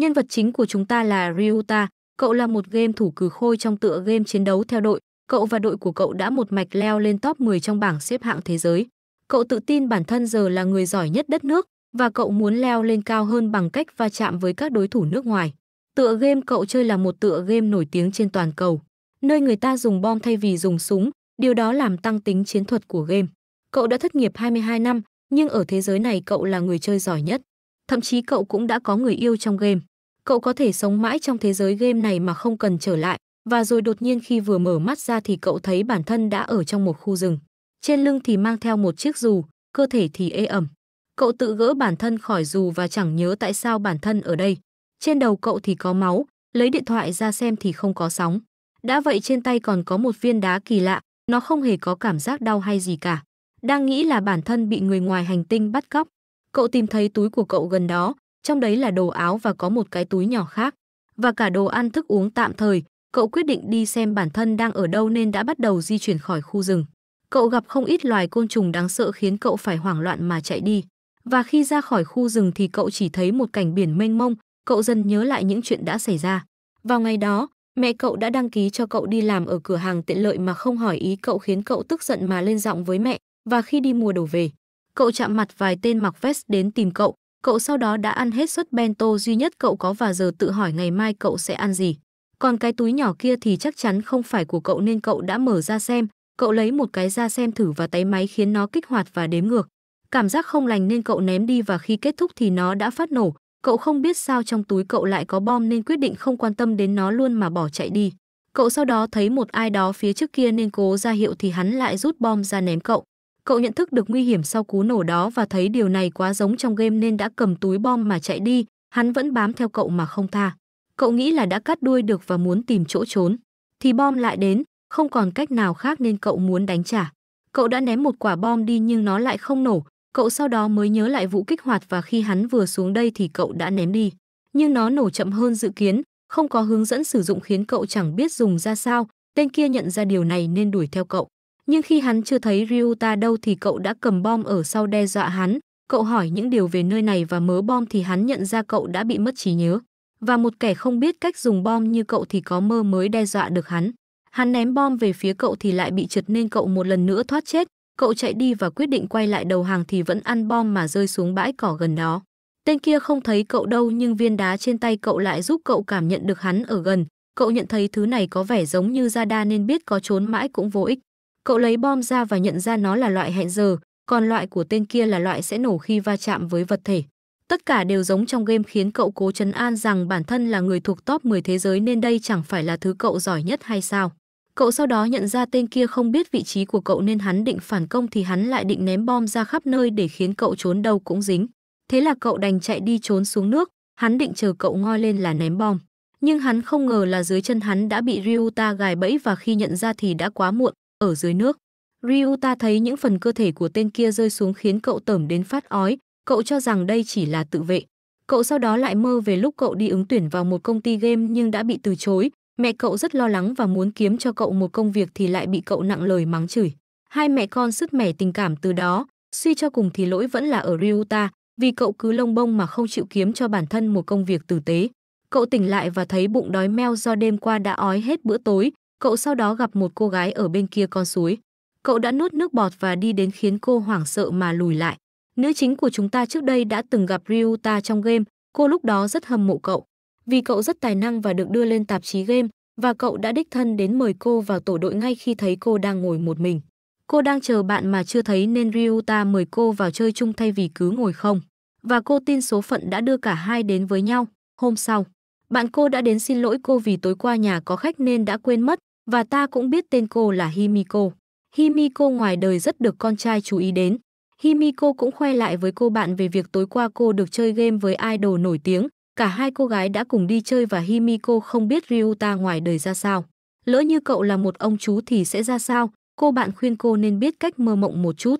Nhân vật chính của chúng ta là Ryuta, cậu là một game thủ cử khôi trong tựa game chiến đấu theo đội, cậu và đội của cậu đã một mạch leo lên top 10 trong bảng xếp hạng thế giới. Cậu tự tin bản thân giờ là người giỏi nhất đất nước và cậu muốn leo lên cao hơn bằng cách va chạm với các đối thủ nước ngoài. Tựa game cậu chơi là một tựa game nổi tiếng trên toàn cầu, nơi người ta dùng bom thay vì dùng súng, điều đó làm tăng tính chiến thuật của game. Cậu đã thất nghiệp 22 năm, nhưng ở thế giới này cậu là người chơi giỏi nhất. Thậm chí cậu cũng đã có người yêu trong game. Cậu có thể sống mãi trong thế giới game này mà không cần trở lại. Và rồi đột nhiên khi vừa mở mắt ra thì cậu thấy bản thân đã ở trong một khu rừng. Trên lưng thì mang theo một chiếc dù, cơ thể thì ê ẩm. Cậu tự gỡ bản thân khỏi dù và chẳng nhớ tại sao bản thân ở đây. Trên đầu cậu thì có máu, lấy điện thoại ra xem thì không có sóng. Đã vậy trên tay còn có một viên đá kỳ lạ, nó không hề có cảm giác đau hay gì cả. Đang nghĩ là bản thân bị người ngoài hành tinh bắt cóc, Cậu tìm thấy túi của cậu gần đó, trong đấy là đồ áo và có một cái túi nhỏ khác. Và cả đồ ăn thức uống tạm thời, cậu quyết định đi xem bản thân đang ở đâu nên đã bắt đầu di chuyển khỏi khu rừng. Cậu gặp không ít loài côn trùng đáng sợ khiến cậu phải hoảng loạn mà chạy đi. Và khi ra khỏi khu rừng thì cậu chỉ thấy một cảnh biển mênh mông, cậu dần nhớ lại những chuyện đã xảy ra. Vào ngày đó, mẹ cậu đã đăng ký cho cậu đi làm ở cửa hàng tiện lợi mà không hỏi ý cậu khiến cậu tức giận mà lên giọng với mẹ và khi đi mua đồ về, cậu chạm mặt vài tên mặc vest đến tìm cậu, cậu sau đó đã ăn hết suất bento duy nhất cậu có và giờ tự hỏi ngày mai cậu sẽ ăn gì. Còn cái túi nhỏ kia thì chắc chắn không phải của cậu nên cậu đã mở ra xem, cậu lấy một cái ra xem thử và tay máy khiến nó kích hoạt và đếm ngược. Cảm giác không lành nên cậu ném đi và khi kết thúc thì nó đã phát nổ, cậu không biết sao trong túi cậu lại có bom nên quyết định không quan tâm đến nó luôn mà bỏ chạy đi. Cậu sau đó thấy một ai đó phía trước kia nên cố ra hiệu thì hắn lại rút bom ra ném cậu. Cậu nhận thức được nguy hiểm sau cú nổ đó và thấy điều này quá giống trong game nên đã cầm túi bom mà chạy đi, hắn vẫn bám theo cậu mà không tha. Cậu nghĩ là đã cắt đuôi được và muốn tìm chỗ trốn. Thì bom lại đến, không còn cách nào khác nên cậu muốn đánh trả. Cậu đã ném một quả bom đi nhưng nó lại không nổ, cậu sau đó mới nhớ lại vụ kích hoạt và khi hắn vừa xuống đây thì cậu đã ném đi. Nhưng nó nổ chậm hơn dự kiến, không có hướng dẫn sử dụng khiến cậu chẳng biết dùng ra sao, tên kia nhận ra điều này nên đuổi theo cậu. Nhưng khi hắn chưa thấy Ryuta đâu thì cậu đã cầm bom ở sau đe dọa hắn. Cậu hỏi những điều về nơi này và mớ bom thì hắn nhận ra cậu đã bị mất trí nhớ. Và một kẻ không biết cách dùng bom như cậu thì có mơ mới đe dọa được hắn. Hắn ném bom về phía cậu thì lại bị trượt nên cậu một lần nữa thoát chết. Cậu chạy đi và quyết định quay lại đầu hàng thì vẫn ăn bom mà rơi xuống bãi cỏ gần đó. Tên kia không thấy cậu đâu nhưng viên đá trên tay cậu lại giúp cậu cảm nhận được hắn ở gần. Cậu nhận thấy thứ này có vẻ giống như Zada nên biết có trốn mãi cũng vô ích. Cậu lấy bom ra và nhận ra nó là loại hẹn giờ, còn loại của tên kia là loại sẽ nổ khi va chạm với vật thể. Tất cả đều giống trong game khiến cậu cố trấn an rằng bản thân là người thuộc top 10 thế giới nên đây chẳng phải là thứ cậu giỏi nhất hay sao. Cậu sau đó nhận ra tên kia không biết vị trí của cậu nên hắn định phản công thì hắn lại định ném bom ra khắp nơi để khiến cậu trốn đâu cũng dính. Thế là cậu đành chạy đi trốn xuống nước, hắn định chờ cậu ngoi lên là ném bom. Nhưng hắn không ngờ là dưới chân hắn đã bị Ryuta gài bẫy và khi nhận ra thì đã quá muộn, ở dưới nước. Ryuta thấy những phần cơ thể của tên kia rơi xuống khiến cậu tởm đến phát ói, cậu cho rằng đây chỉ là tự vệ. Cậu sau đó lại mơ về lúc cậu đi ứng tuyển vào một công ty game nhưng đã bị từ chối, mẹ cậu rất lo lắng và muốn kiếm cho cậu một công việc thì lại bị cậu nặng lời mắng chửi. Hai mẹ con sứt mẻ tình cảm từ đó, suy cho cùng thì lỗi vẫn là ở Ryuta, vì cậu cứ lông bông mà không chịu kiếm cho bản thân một công việc tử tế. Cậu tỉnh lại và thấy bụng đói meo do đêm qua đã ói hết bữa tối, Cậu sau đó gặp một cô gái ở bên kia con suối. Cậu đã nuốt nước bọt và đi đến khiến cô hoảng sợ mà lùi lại. Nữ chính của chúng ta trước đây đã từng gặp Ryuta trong game, cô lúc đó rất hâm mộ cậu. Vì cậu rất tài năng và được đưa lên tạp chí game, và cậu đã đích thân đến mời cô vào tổ đội ngay khi thấy cô đang ngồi một mình. Cô đang chờ bạn mà chưa thấy nên Ryuta mời cô vào chơi chung thay vì cứ ngồi không. Và cô tin số phận đã đưa cả hai đến với nhau. Hôm sau, bạn cô đã đến xin lỗi cô vì tối qua nhà có khách nên đã quên mất, và ta cũng biết tên cô là Himiko. Himiko ngoài đời rất được con trai chú ý đến. Himiko cũng khoe lại với cô bạn về việc tối qua cô được chơi game với idol nổi tiếng. Cả hai cô gái đã cùng đi chơi và Himiko không biết Ryuta ngoài đời ra sao. Lỡ như cậu là một ông chú thì sẽ ra sao? Cô bạn khuyên cô nên biết cách mơ mộng một chút.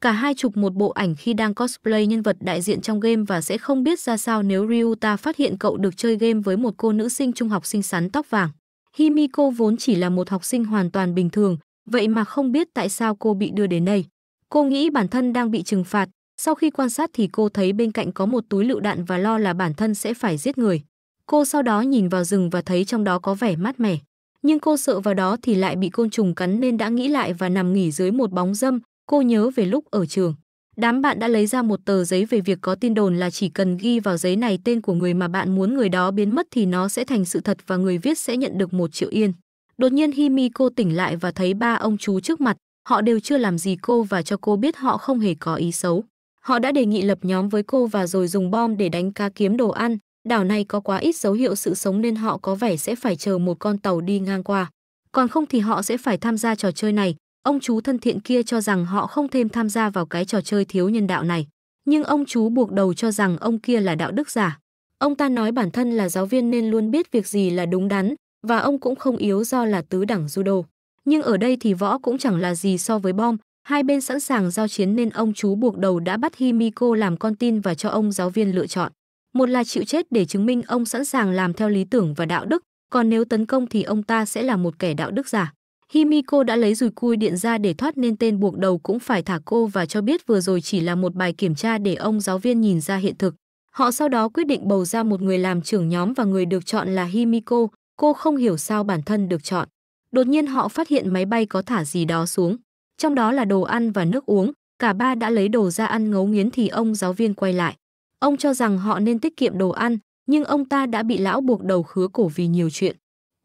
Cả hai chụp một bộ ảnh khi đang cosplay nhân vật đại diện trong game và sẽ không biết ra sao nếu Ryuta phát hiện cậu được chơi game với một cô nữ sinh trung học xinh xắn tóc vàng. Himiko vốn chỉ là một học sinh hoàn toàn bình thường, vậy mà không biết tại sao cô bị đưa đến đây. Cô nghĩ bản thân đang bị trừng phạt, sau khi quan sát thì cô thấy bên cạnh có một túi lựu đạn và lo là bản thân sẽ phải giết người. Cô sau đó nhìn vào rừng và thấy trong đó có vẻ mát mẻ. Nhưng cô sợ vào đó thì lại bị côn trùng cắn nên đã nghĩ lại và nằm nghỉ dưới một bóng dâm, cô nhớ về lúc ở trường. Đám bạn đã lấy ra một tờ giấy về việc có tin đồn là chỉ cần ghi vào giấy này tên của người mà bạn muốn người đó biến mất thì nó sẽ thành sự thật và người viết sẽ nhận được một triệu yên. Đột nhiên Himiko tỉnh lại và thấy ba ông chú trước mặt, họ đều chưa làm gì cô và cho cô biết họ không hề có ý xấu. Họ đã đề nghị lập nhóm với cô và rồi dùng bom để đánh cá kiếm đồ ăn. Đảo này có quá ít dấu hiệu sự sống nên họ có vẻ sẽ phải chờ một con tàu đi ngang qua. Còn không thì họ sẽ phải tham gia trò chơi này, Ông chú thân thiện kia cho rằng họ không thêm tham gia vào cái trò chơi thiếu nhân đạo này. Nhưng ông chú buộc đầu cho rằng ông kia là đạo đức giả. Ông ta nói bản thân là giáo viên nên luôn biết việc gì là đúng đắn, và ông cũng không yếu do là tứ đẳng judo. Nhưng ở đây thì võ cũng chẳng là gì so với bom, hai bên sẵn sàng giao chiến nên ông chú buộc đầu đã bắt Himiko làm con tin và cho ông giáo viên lựa chọn. Một là chịu chết để chứng minh ông sẵn sàng làm theo lý tưởng và đạo đức, còn nếu tấn công thì ông ta sẽ là một kẻ đạo đức giả. Himiko đã lấy dùi cui điện ra để thoát nên tên buộc đầu cũng phải thả cô và cho biết vừa rồi chỉ là một bài kiểm tra để ông giáo viên nhìn ra hiện thực. Họ sau đó quyết định bầu ra một người làm trưởng nhóm và người được chọn là Himiko. Cô không hiểu sao bản thân được chọn. Đột nhiên họ phát hiện máy bay có thả gì đó xuống. Trong đó là đồ ăn và nước uống. Cả ba đã lấy đồ ra ăn ngấu nghiến thì ông giáo viên quay lại. Ông cho rằng họ nên tiết kiệm đồ ăn, nhưng ông ta đã bị lão buộc đầu khứa cổ vì nhiều chuyện.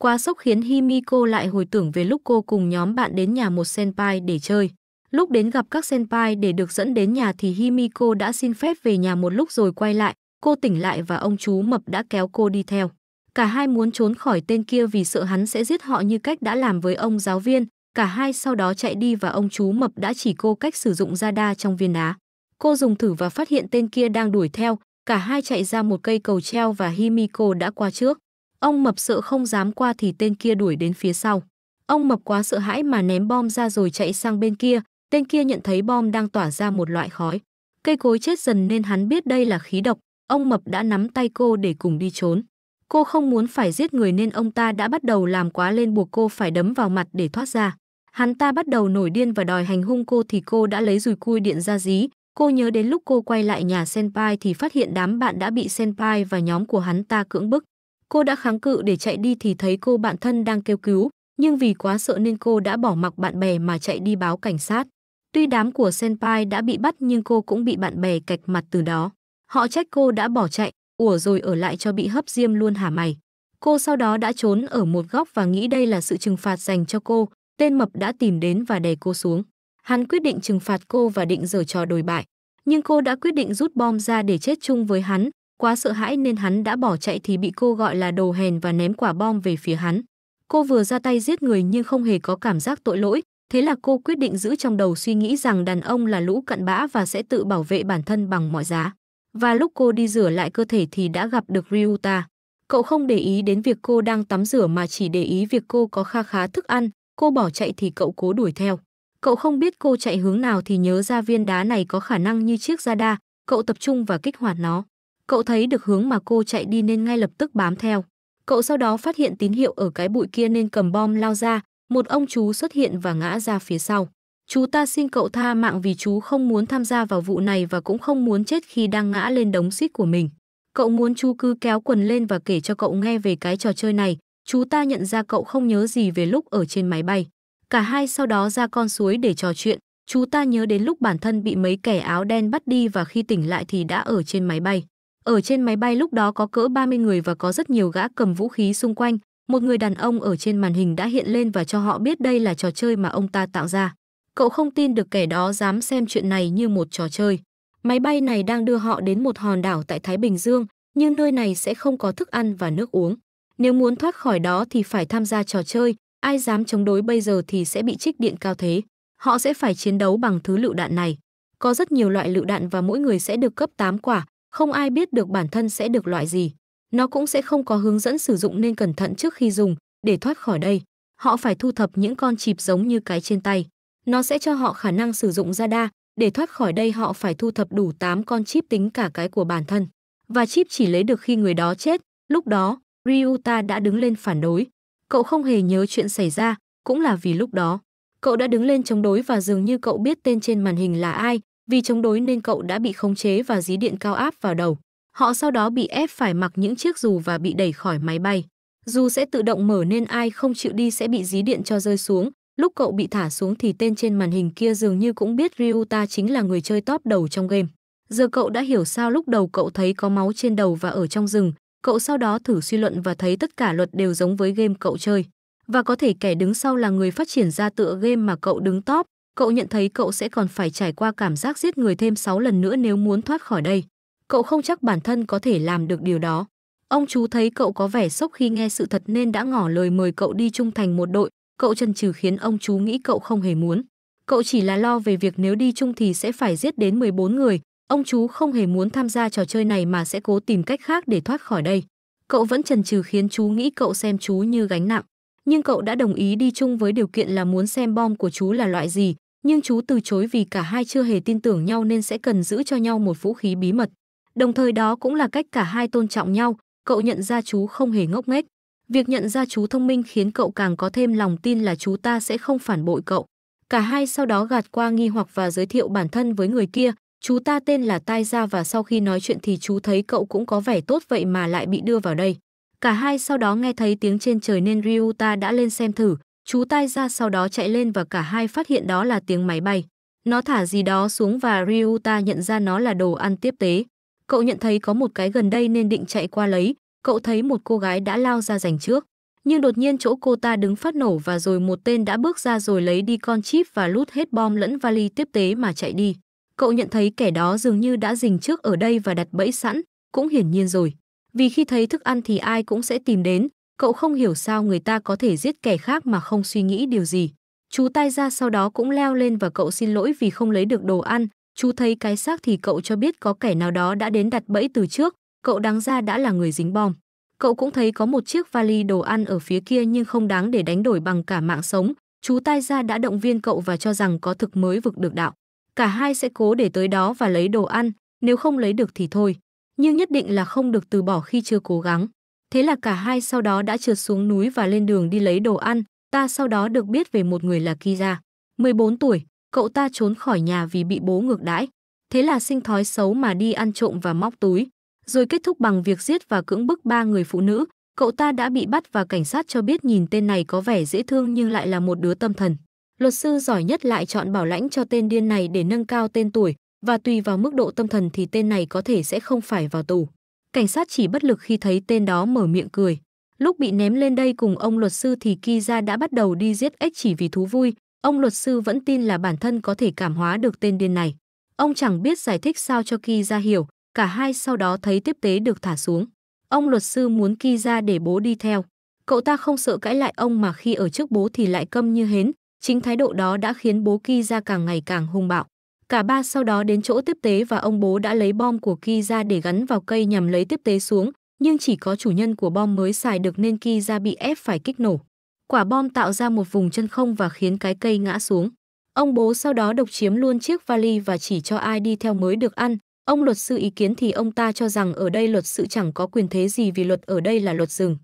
Quá sốc khiến Himiko lại hồi tưởng về lúc cô cùng nhóm bạn đến nhà một senpai để chơi. Lúc đến gặp các senpai để được dẫn đến nhà thì Himiko đã xin phép về nhà một lúc rồi quay lại. Cô tỉnh lại và ông chú mập đã kéo cô đi theo. Cả hai muốn trốn khỏi tên kia vì sợ hắn sẽ giết họ như cách đã làm với ông giáo viên. Cả hai sau đó chạy đi và ông chú mập đã chỉ cô cách sử dụng đa trong viên đá. Cô dùng thử và phát hiện tên kia đang đuổi theo. Cả hai chạy ra một cây cầu treo và Himiko đã qua trước. Ông mập sợ không dám qua thì tên kia đuổi đến phía sau. Ông mập quá sợ hãi mà ném bom ra rồi chạy sang bên kia, tên kia nhận thấy bom đang tỏa ra một loại khói. Cây cối chết dần nên hắn biết đây là khí độc, ông mập đã nắm tay cô để cùng đi trốn. Cô không muốn phải giết người nên ông ta đã bắt đầu làm quá lên buộc cô phải đấm vào mặt để thoát ra. Hắn ta bắt đầu nổi điên và đòi hành hung cô thì cô đã lấy dùi cui điện ra dí. Cô nhớ đến lúc cô quay lại nhà Senpai thì phát hiện đám bạn đã bị Senpai và nhóm của hắn ta cưỡng bức. Cô đã kháng cự để chạy đi thì thấy cô bạn thân đang kêu cứu, nhưng vì quá sợ nên cô đã bỏ mặc bạn bè mà chạy đi báo cảnh sát. Tuy đám của Senpai đã bị bắt nhưng cô cũng bị bạn bè cạch mặt từ đó. Họ trách cô đã bỏ chạy, ủa rồi ở lại cho bị hấp diêm luôn hả mày. Cô sau đó đã trốn ở một góc và nghĩ đây là sự trừng phạt dành cho cô. Tên mập đã tìm đến và đè cô xuống. Hắn quyết định trừng phạt cô và định giở trò đồi bại. Nhưng cô đã quyết định rút bom ra để chết chung với hắn, Quá sợ hãi nên hắn đã bỏ chạy thì bị cô gọi là đồ hèn và ném quả bom về phía hắn. Cô vừa ra tay giết người nhưng không hề có cảm giác tội lỗi, thế là cô quyết định giữ trong đầu suy nghĩ rằng đàn ông là lũ cặn bã và sẽ tự bảo vệ bản thân bằng mọi giá. Và lúc cô đi rửa lại cơ thể thì đã gặp được Ryuta. Cậu không để ý đến việc cô đang tắm rửa mà chỉ để ý việc cô có kha khá thức ăn, cô bỏ chạy thì cậu cố đuổi theo. Cậu không biết cô chạy hướng nào thì nhớ ra viên đá này có khả năng như chiếc radar, cậu tập trung và kích hoạt nó. Cậu thấy được hướng mà cô chạy đi nên ngay lập tức bám theo. Cậu sau đó phát hiện tín hiệu ở cái bụi kia nên cầm bom lao ra, một ông chú xuất hiện và ngã ra phía sau. Chú ta xin cậu tha mạng vì chú không muốn tham gia vào vụ này và cũng không muốn chết khi đang ngã lên đống xít của mình. Cậu muốn chú cứ kéo quần lên và kể cho cậu nghe về cái trò chơi này. Chú ta nhận ra cậu không nhớ gì về lúc ở trên máy bay. Cả hai sau đó ra con suối để trò chuyện. Chú ta nhớ đến lúc bản thân bị mấy kẻ áo đen bắt đi và khi tỉnh lại thì đã ở trên máy bay. Ở trên máy bay lúc đó có cỡ 30 người và có rất nhiều gã cầm vũ khí xung quanh, một người đàn ông ở trên màn hình đã hiện lên và cho họ biết đây là trò chơi mà ông ta tạo ra. Cậu không tin được kẻ đó dám xem chuyện này như một trò chơi. Máy bay này đang đưa họ đến một hòn đảo tại Thái Bình Dương, nhưng nơi này sẽ không có thức ăn và nước uống. Nếu muốn thoát khỏi đó thì phải tham gia trò chơi, ai dám chống đối bây giờ thì sẽ bị trích điện cao thế. Họ sẽ phải chiến đấu bằng thứ lựu đạn này. Có rất nhiều loại lựu đạn và mỗi người sẽ được cấp 8 quả, không ai biết được bản thân sẽ được loại gì. Nó cũng sẽ không có hướng dẫn sử dụng nên cẩn thận trước khi dùng, để thoát khỏi đây. Họ phải thu thập những con chịp giống như cái trên tay. Nó sẽ cho họ khả năng sử dụng ra đa. để thoát khỏi đây họ phải thu thập đủ 8 con chip tính cả cái của bản thân. Và chip chỉ lấy được khi người đó chết, lúc đó, Ryuta đã đứng lên phản đối. Cậu không hề nhớ chuyện xảy ra, cũng là vì lúc đó. Cậu đã đứng lên chống đối và dường như cậu biết tên trên màn hình là ai, vì chống đối nên cậu đã bị khống chế và dí điện cao áp vào đầu. Họ sau đó bị ép phải mặc những chiếc dù và bị đẩy khỏi máy bay. Dù sẽ tự động mở nên ai không chịu đi sẽ bị dí điện cho rơi xuống. Lúc cậu bị thả xuống thì tên trên màn hình kia dường như cũng biết Ryuta chính là người chơi top đầu trong game. Giờ cậu đã hiểu sao lúc đầu cậu thấy có máu trên đầu và ở trong rừng, cậu sau đó thử suy luận và thấy tất cả luật đều giống với game cậu chơi. Và có thể kẻ đứng sau là người phát triển ra tựa game mà cậu đứng top, Cậu nhận thấy cậu sẽ còn phải trải qua cảm giác giết người thêm 6 lần nữa nếu muốn thoát khỏi đây. Cậu không chắc bản thân có thể làm được điều đó. Ông chú thấy cậu có vẻ sốc khi nghe sự thật nên đã ngỏ lời mời cậu đi trung thành một đội. Cậu chần chừ khiến ông chú nghĩ cậu không hề muốn. Cậu chỉ là lo về việc nếu đi chung thì sẽ phải giết đến 14 người. Ông chú không hề muốn tham gia trò chơi này mà sẽ cố tìm cách khác để thoát khỏi đây. Cậu vẫn chần chừ khiến chú nghĩ cậu xem chú như gánh nặng. Nhưng cậu đã đồng ý đi chung với điều kiện là muốn xem bom của chú là loại gì, nhưng chú từ chối vì cả hai chưa hề tin tưởng nhau nên sẽ cần giữ cho nhau một vũ khí bí mật. Đồng thời đó cũng là cách cả hai tôn trọng nhau, cậu nhận ra chú không hề ngốc nghếch. Việc nhận ra chú thông minh khiến cậu càng có thêm lòng tin là chú ta sẽ không phản bội cậu. Cả hai sau đó gạt qua nghi hoặc và giới thiệu bản thân với người kia, chú ta tên là Tai Gia và sau khi nói chuyện thì chú thấy cậu cũng có vẻ tốt vậy mà lại bị đưa vào đây. Cả hai sau đó nghe thấy tiếng trên trời nên Ryuta đã lên xem thử, Chú tai ra sau đó chạy lên và cả hai phát hiện đó là tiếng máy bay. Nó thả gì đó xuống và Ryuta nhận ra nó là đồ ăn tiếp tế. Cậu nhận thấy có một cái gần đây nên định chạy qua lấy. Cậu thấy một cô gái đã lao ra giành trước. Nhưng đột nhiên chỗ cô ta đứng phát nổ và rồi một tên đã bước ra rồi lấy đi con chip và lút hết bom lẫn vali tiếp tế mà chạy đi. Cậu nhận thấy kẻ đó dường như đã dình trước ở đây và đặt bẫy sẵn, cũng hiển nhiên rồi. Vì khi thấy thức ăn thì ai cũng sẽ tìm đến, Cậu không hiểu sao người ta có thể giết kẻ khác mà không suy nghĩ điều gì. Chú tay ra sau đó cũng leo lên và cậu xin lỗi vì không lấy được đồ ăn. Chú thấy cái xác thì cậu cho biết có kẻ nào đó đã đến đặt bẫy từ trước. Cậu đáng ra đã là người dính bom. Cậu cũng thấy có một chiếc vali đồ ăn ở phía kia nhưng không đáng để đánh đổi bằng cả mạng sống. Chú tai ra đã động viên cậu và cho rằng có thực mới vực được đạo. Cả hai sẽ cố để tới đó và lấy đồ ăn, nếu không lấy được thì thôi. Nhưng nhất định là không được từ bỏ khi chưa cố gắng. Thế là cả hai sau đó đã trượt xuống núi và lên đường đi lấy đồ ăn, ta sau đó được biết về một người là Kira. 14 tuổi, cậu ta trốn khỏi nhà vì bị bố ngược đãi. Thế là sinh thói xấu mà đi ăn trộm và móc túi. Rồi kết thúc bằng việc giết và cưỡng bức ba người phụ nữ. Cậu ta đã bị bắt và cảnh sát cho biết nhìn tên này có vẻ dễ thương nhưng lại là một đứa tâm thần. Luật sư giỏi nhất lại chọn bảo lãnh cho tên điên này để nâng cao tên tuổi và tùy vào mức độ tâm thần thì tên này có thể sẽ không phải vào tù cảnh sát chỉ bất lực khi thấy tên đó mở miệng cười. Lúc bị ném lên đây cùng ông luật sư thì Kiza đã bắt đầu đi giết ếch chỉ vì thú vui. Ông luật sư vẫn tin là bản thân có thể cảm hóa được tên điên này. Ông chẳng biết giải thích sao cho Kiza hiểu, cả hai sau đó thấy tiếp tế được thả xuống. Ông luật sư muốn Kiza để bố đi theo. Cậu ta không sợ cãi lại ông mà khi ở trước bố thì lại câm như hến. Chính thái độ đó đã khiến bố Kiza càng ngày càng hung bạo. Cả ba sau đó đến chỗ tiếp tế và ông bố đã lấy bom của Ki ra để gắn vào cây nhằm lấy tiếp tế xuống, nhưng chỉ có chủ nhân của bom mới xài được nên Ki ra bị ép phải kích nổ. Quả bom tạo ra một vùng chân không và khiến cái cây ngã xuống. Ông bố sau đó độc chiếm luôn chiếc vali và chỉ cho ai đi theo mới được ăn. Ông luật sư ý kiến thì ông ta cho rằng ở đây luật sự chẳng có quyền thế gì vì luật ở đây là luật rừng.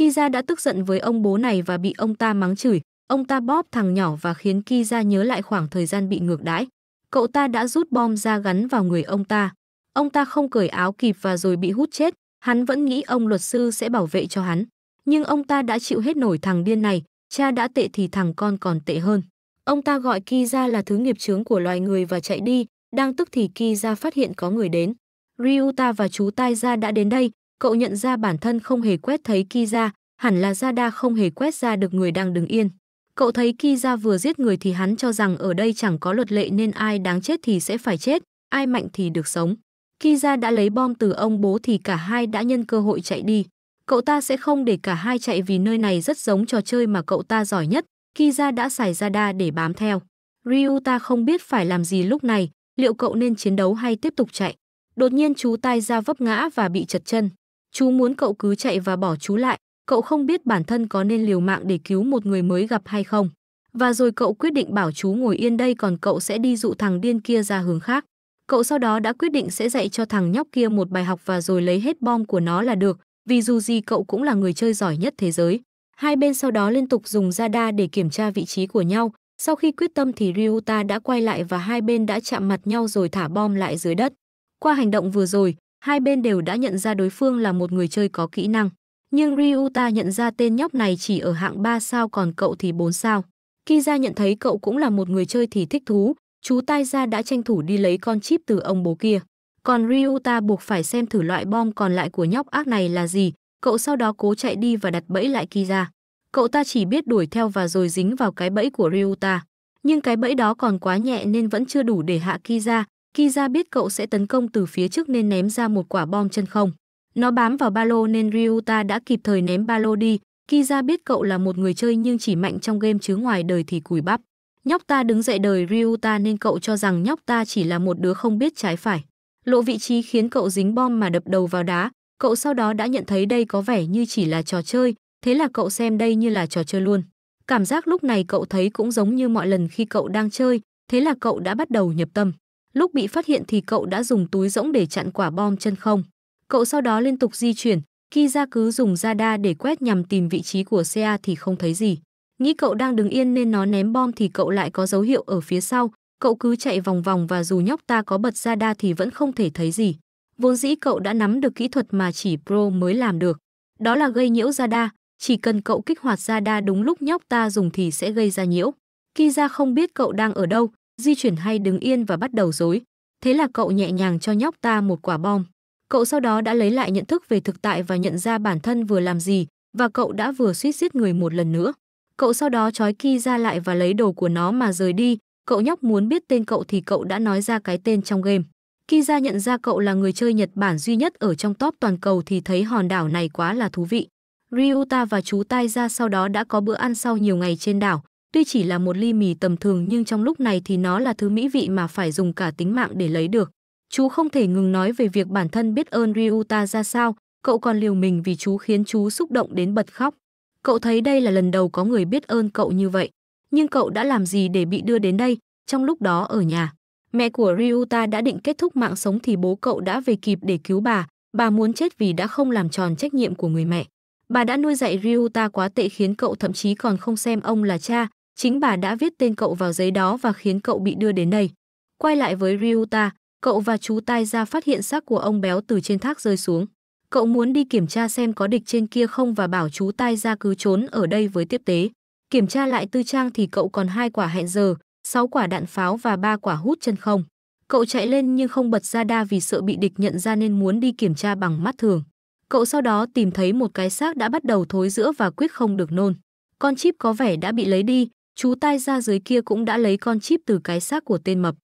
Kiza đã tức giận với ông bố này và bị ông ta mắng chửi, ông ta bóp thằng nhỏ và khiến Kiza nhớ lại khoảng thời gian bị ngược đãi cậu ta đã rút bom ra gắn vào người ông ta. Ông ta không cởi áo kịp và rồi bị hút chết, hắn vẫn nghĩ ông luật sư sẽ bảo vệ cho hắn. Nhưng ông ta đã chịu hết nổi thằng điên này, cha đã tệ thì thằng con còn tệ hơn. Ông ta gọi Ki là thứ nghiệp chướng của loài người và chạy đi, đang tức thì Ki phát hiện có người đến. Ryuta và chú Tai đã đến đây, cậu nhận ra bản thân không hề quét thấy Ki hẳn là Ra không hề quét ra được người đang đứng yên. Cậu thấy khi ra vừa giết người thì hắn cho rằng ở đây chẳng có luật lệ nên ai đáng chết thì sẽ phải chết, ai mạnh thì được sống. Khi ra đã lấy bom từ ông bố thì cả hai đã nhân cơ hội chạy đi. Cậu ta sẽ không để cả hai chạy vì nơi này rất giống trò chơi mà cậu ta giỏi nhất. Khi ra đã xài ra đa để bám theo. Ryuta không biết phải làm gì lúc này, liệu cậu nên chiến đấu hay tiếp tục chạy. Đột nhiên chú tai ra vấp ngã và bị chật chân. Chú muốn cậu cứ chạy và bỏ chú lại, cậu không biết bản thân có nên liều mạng để cứu một người mới gặp hay không. Và rồi cậu quyết định bảo chú ngồi yên đây còn cậu sẽ đi dụ thằng điên kia ra hướng khác. Cậu sau đó đã quyết định sẽ dạy cho thằng nhóc kia một bài học và rồi lấy hết bom của nó là được, vì dù gì cậu cũng là người chơi giỏi nhất thế giới. Hai bên sau đó liên tục dùng radar để kiểm tra vị trí của nhau. Sau khi quyết tâm thì Ryuta đã quay lại và hai bên đã chạm mặt nhau rồi thả bom lại dưới đất. Qua hành động vừa rồi, hai bên đều đã nhận ra đối phương là một người chơi có kỹ năng. Nhưng Ryuta nhận ra tên nhóc này chỉ ở hạng 3 sao còn cậu thì 4 sao. Kiza nhận thấy cậu cũng là một người chơi thì thích thú, chú tai ra đã tranh thủ đi lấy con chip từ ông bố kia. Còn Ryuta buộc phải xem thử loại bom còn lại của nhóc ác này là gì, cậu sau đó cố chạy đi và đặt bẫy lại Kiza. Cậu ta chỉ biết đuổi theo và rồi dính vào cái bẫy của Ryuta. Nhưng cái bẫy đó còn quá nhẹ nên vẫn chưa đủ để hạ Kiza. Kiza biết cậu sẽ tấn công từ phía trước nên ném ra một quả bom chân không. Nó bám vào ba lô nên Ryuta đã kịp thời ném ba lô đi. Kiza biết cậu là một người chơi nhưng chỉ mạnh trong game chứ ngoài đời thì cùi bắp. Nhóc ta đứng dậy đời Ryuta nên cậu cho rằng nhóc ta chỉ là một đứa không biết trái phải. Lộ vị trí khiến cậu dính bom mà đập đầu vào đá. Cậu sau đó đã nhận thấy đây có vẻ như chỉ là trò chơi, thế là cậu xem đây như là trò chơi luôn. Cảm giác lúc này cậu thấy cũng giống như mọi lần khi cậu đang chơi, thế là cậu đã bắt đầu nhập tâm. Lúc bị phát hiện thì cậu đã dùng túi rỗng để chặn quả bom chân không. Cậu sau đó liên tục di chuyển, khi ra cứ dùng radar để quét nhằm tìm vị trí của xe thì không thấy gì. Nghĩ cậu đang đứng yên nên nó ném bom thì cậu lại có dấu hiệu ở phía sau, cậu cứ chạy vòng vòng và dù nhóc ta có bật radar thì vẫn không thể thấy gì. Vốn dĩ cậu đã nắm được kỹ thuật mà chỉ pro mới làm được, đó là gây nhiễu radar, chỉ cần cậu kích hoạt radar đúng lúc nhóc ta dùng thì sẽ gây ra nhiễu. Khi ra không biết cậu đang ở đâu, di chuyển hay đứng yên và bắt đầu dối. Thế là cậu nhẹ nhàng cho nhóc ta một quả bom. Cậu sau đó đã lấy lại nhận thức về thực tại và nhận ra bản thân vừa làm gì và cậu đã vừa suýt giết người một lần nữa. Cậu sau đó trói Ki ra lại và lấy đồ của nó mà rời đi. Cậu nhóc muốn biết tên cậu thì cậu đã nói ra cái tên trong game. Khi ra nhận ra cậu là người chơi Nhật Bản duy nhất ở trong top toàn cầu thì thấy hòn đảo này quá là thú vị. Ryuta và chú Tai ra sau đó đã có bữa ăn sau nhiều ngày trên đảo. Tuy chỉ là một ly mì tầm thường nhưng trong lúc này thì nó là thứ mỹ vị mà phải dùng cả tính mạng để lấy được. Chú không thể ngừng nói về việc bản thân biết ơn Ryuta ra sao, cậu còn liều mình vì chú khiến chú xúc động đến bật khóc. Cậu thấy đây là lần đầu có người biết ơn cậu như vậy. Nhưng cậu đã làm gì để bị đưa đến đây, trong lúc đó ở nhà. Mẹ của Ryuta đã định kết thúc mạng sống thì bố cậu đã về kịp để cứu bà. Bà muốn chết vì đã không làm tròn trách nhiệm của người mẹ. Bà đã nuôi dạy Ryuta quá tệ khiến cậu thậm chí còn không xem ông là cha. Chính bà đã viết tên cậu vào giấy đó và khiến cậu bị đưa đến đây. Quay lại với Ryuta, Cậu và chú tai ra phát hiện xác của ông béo từ trên thác rơi xuống. Cậu muốn đi kiểm tra xem có địch trên kia không và bảo chú tai ra cứ trốn ở đây với tiếp tế. Kiểm tra lại tư trang thì cậu còn hai quả hẹn giờ, 6 quả đạn pháo và 3 quả hút chân không. Cậu chạy lên nhưng không bật ra đa vì sợ bị địch nhận ra nên muốn đi kiểm tra bằng mắt thường. Cậu sau đó tìm thấy một cái xác đã bắt đầu thối giữa và quyết không được nôn. Con chip có vẻ đã bị lấy đi, chú tai ra dưới kia cũng đã lấy con chip từ cái xác của tên mập.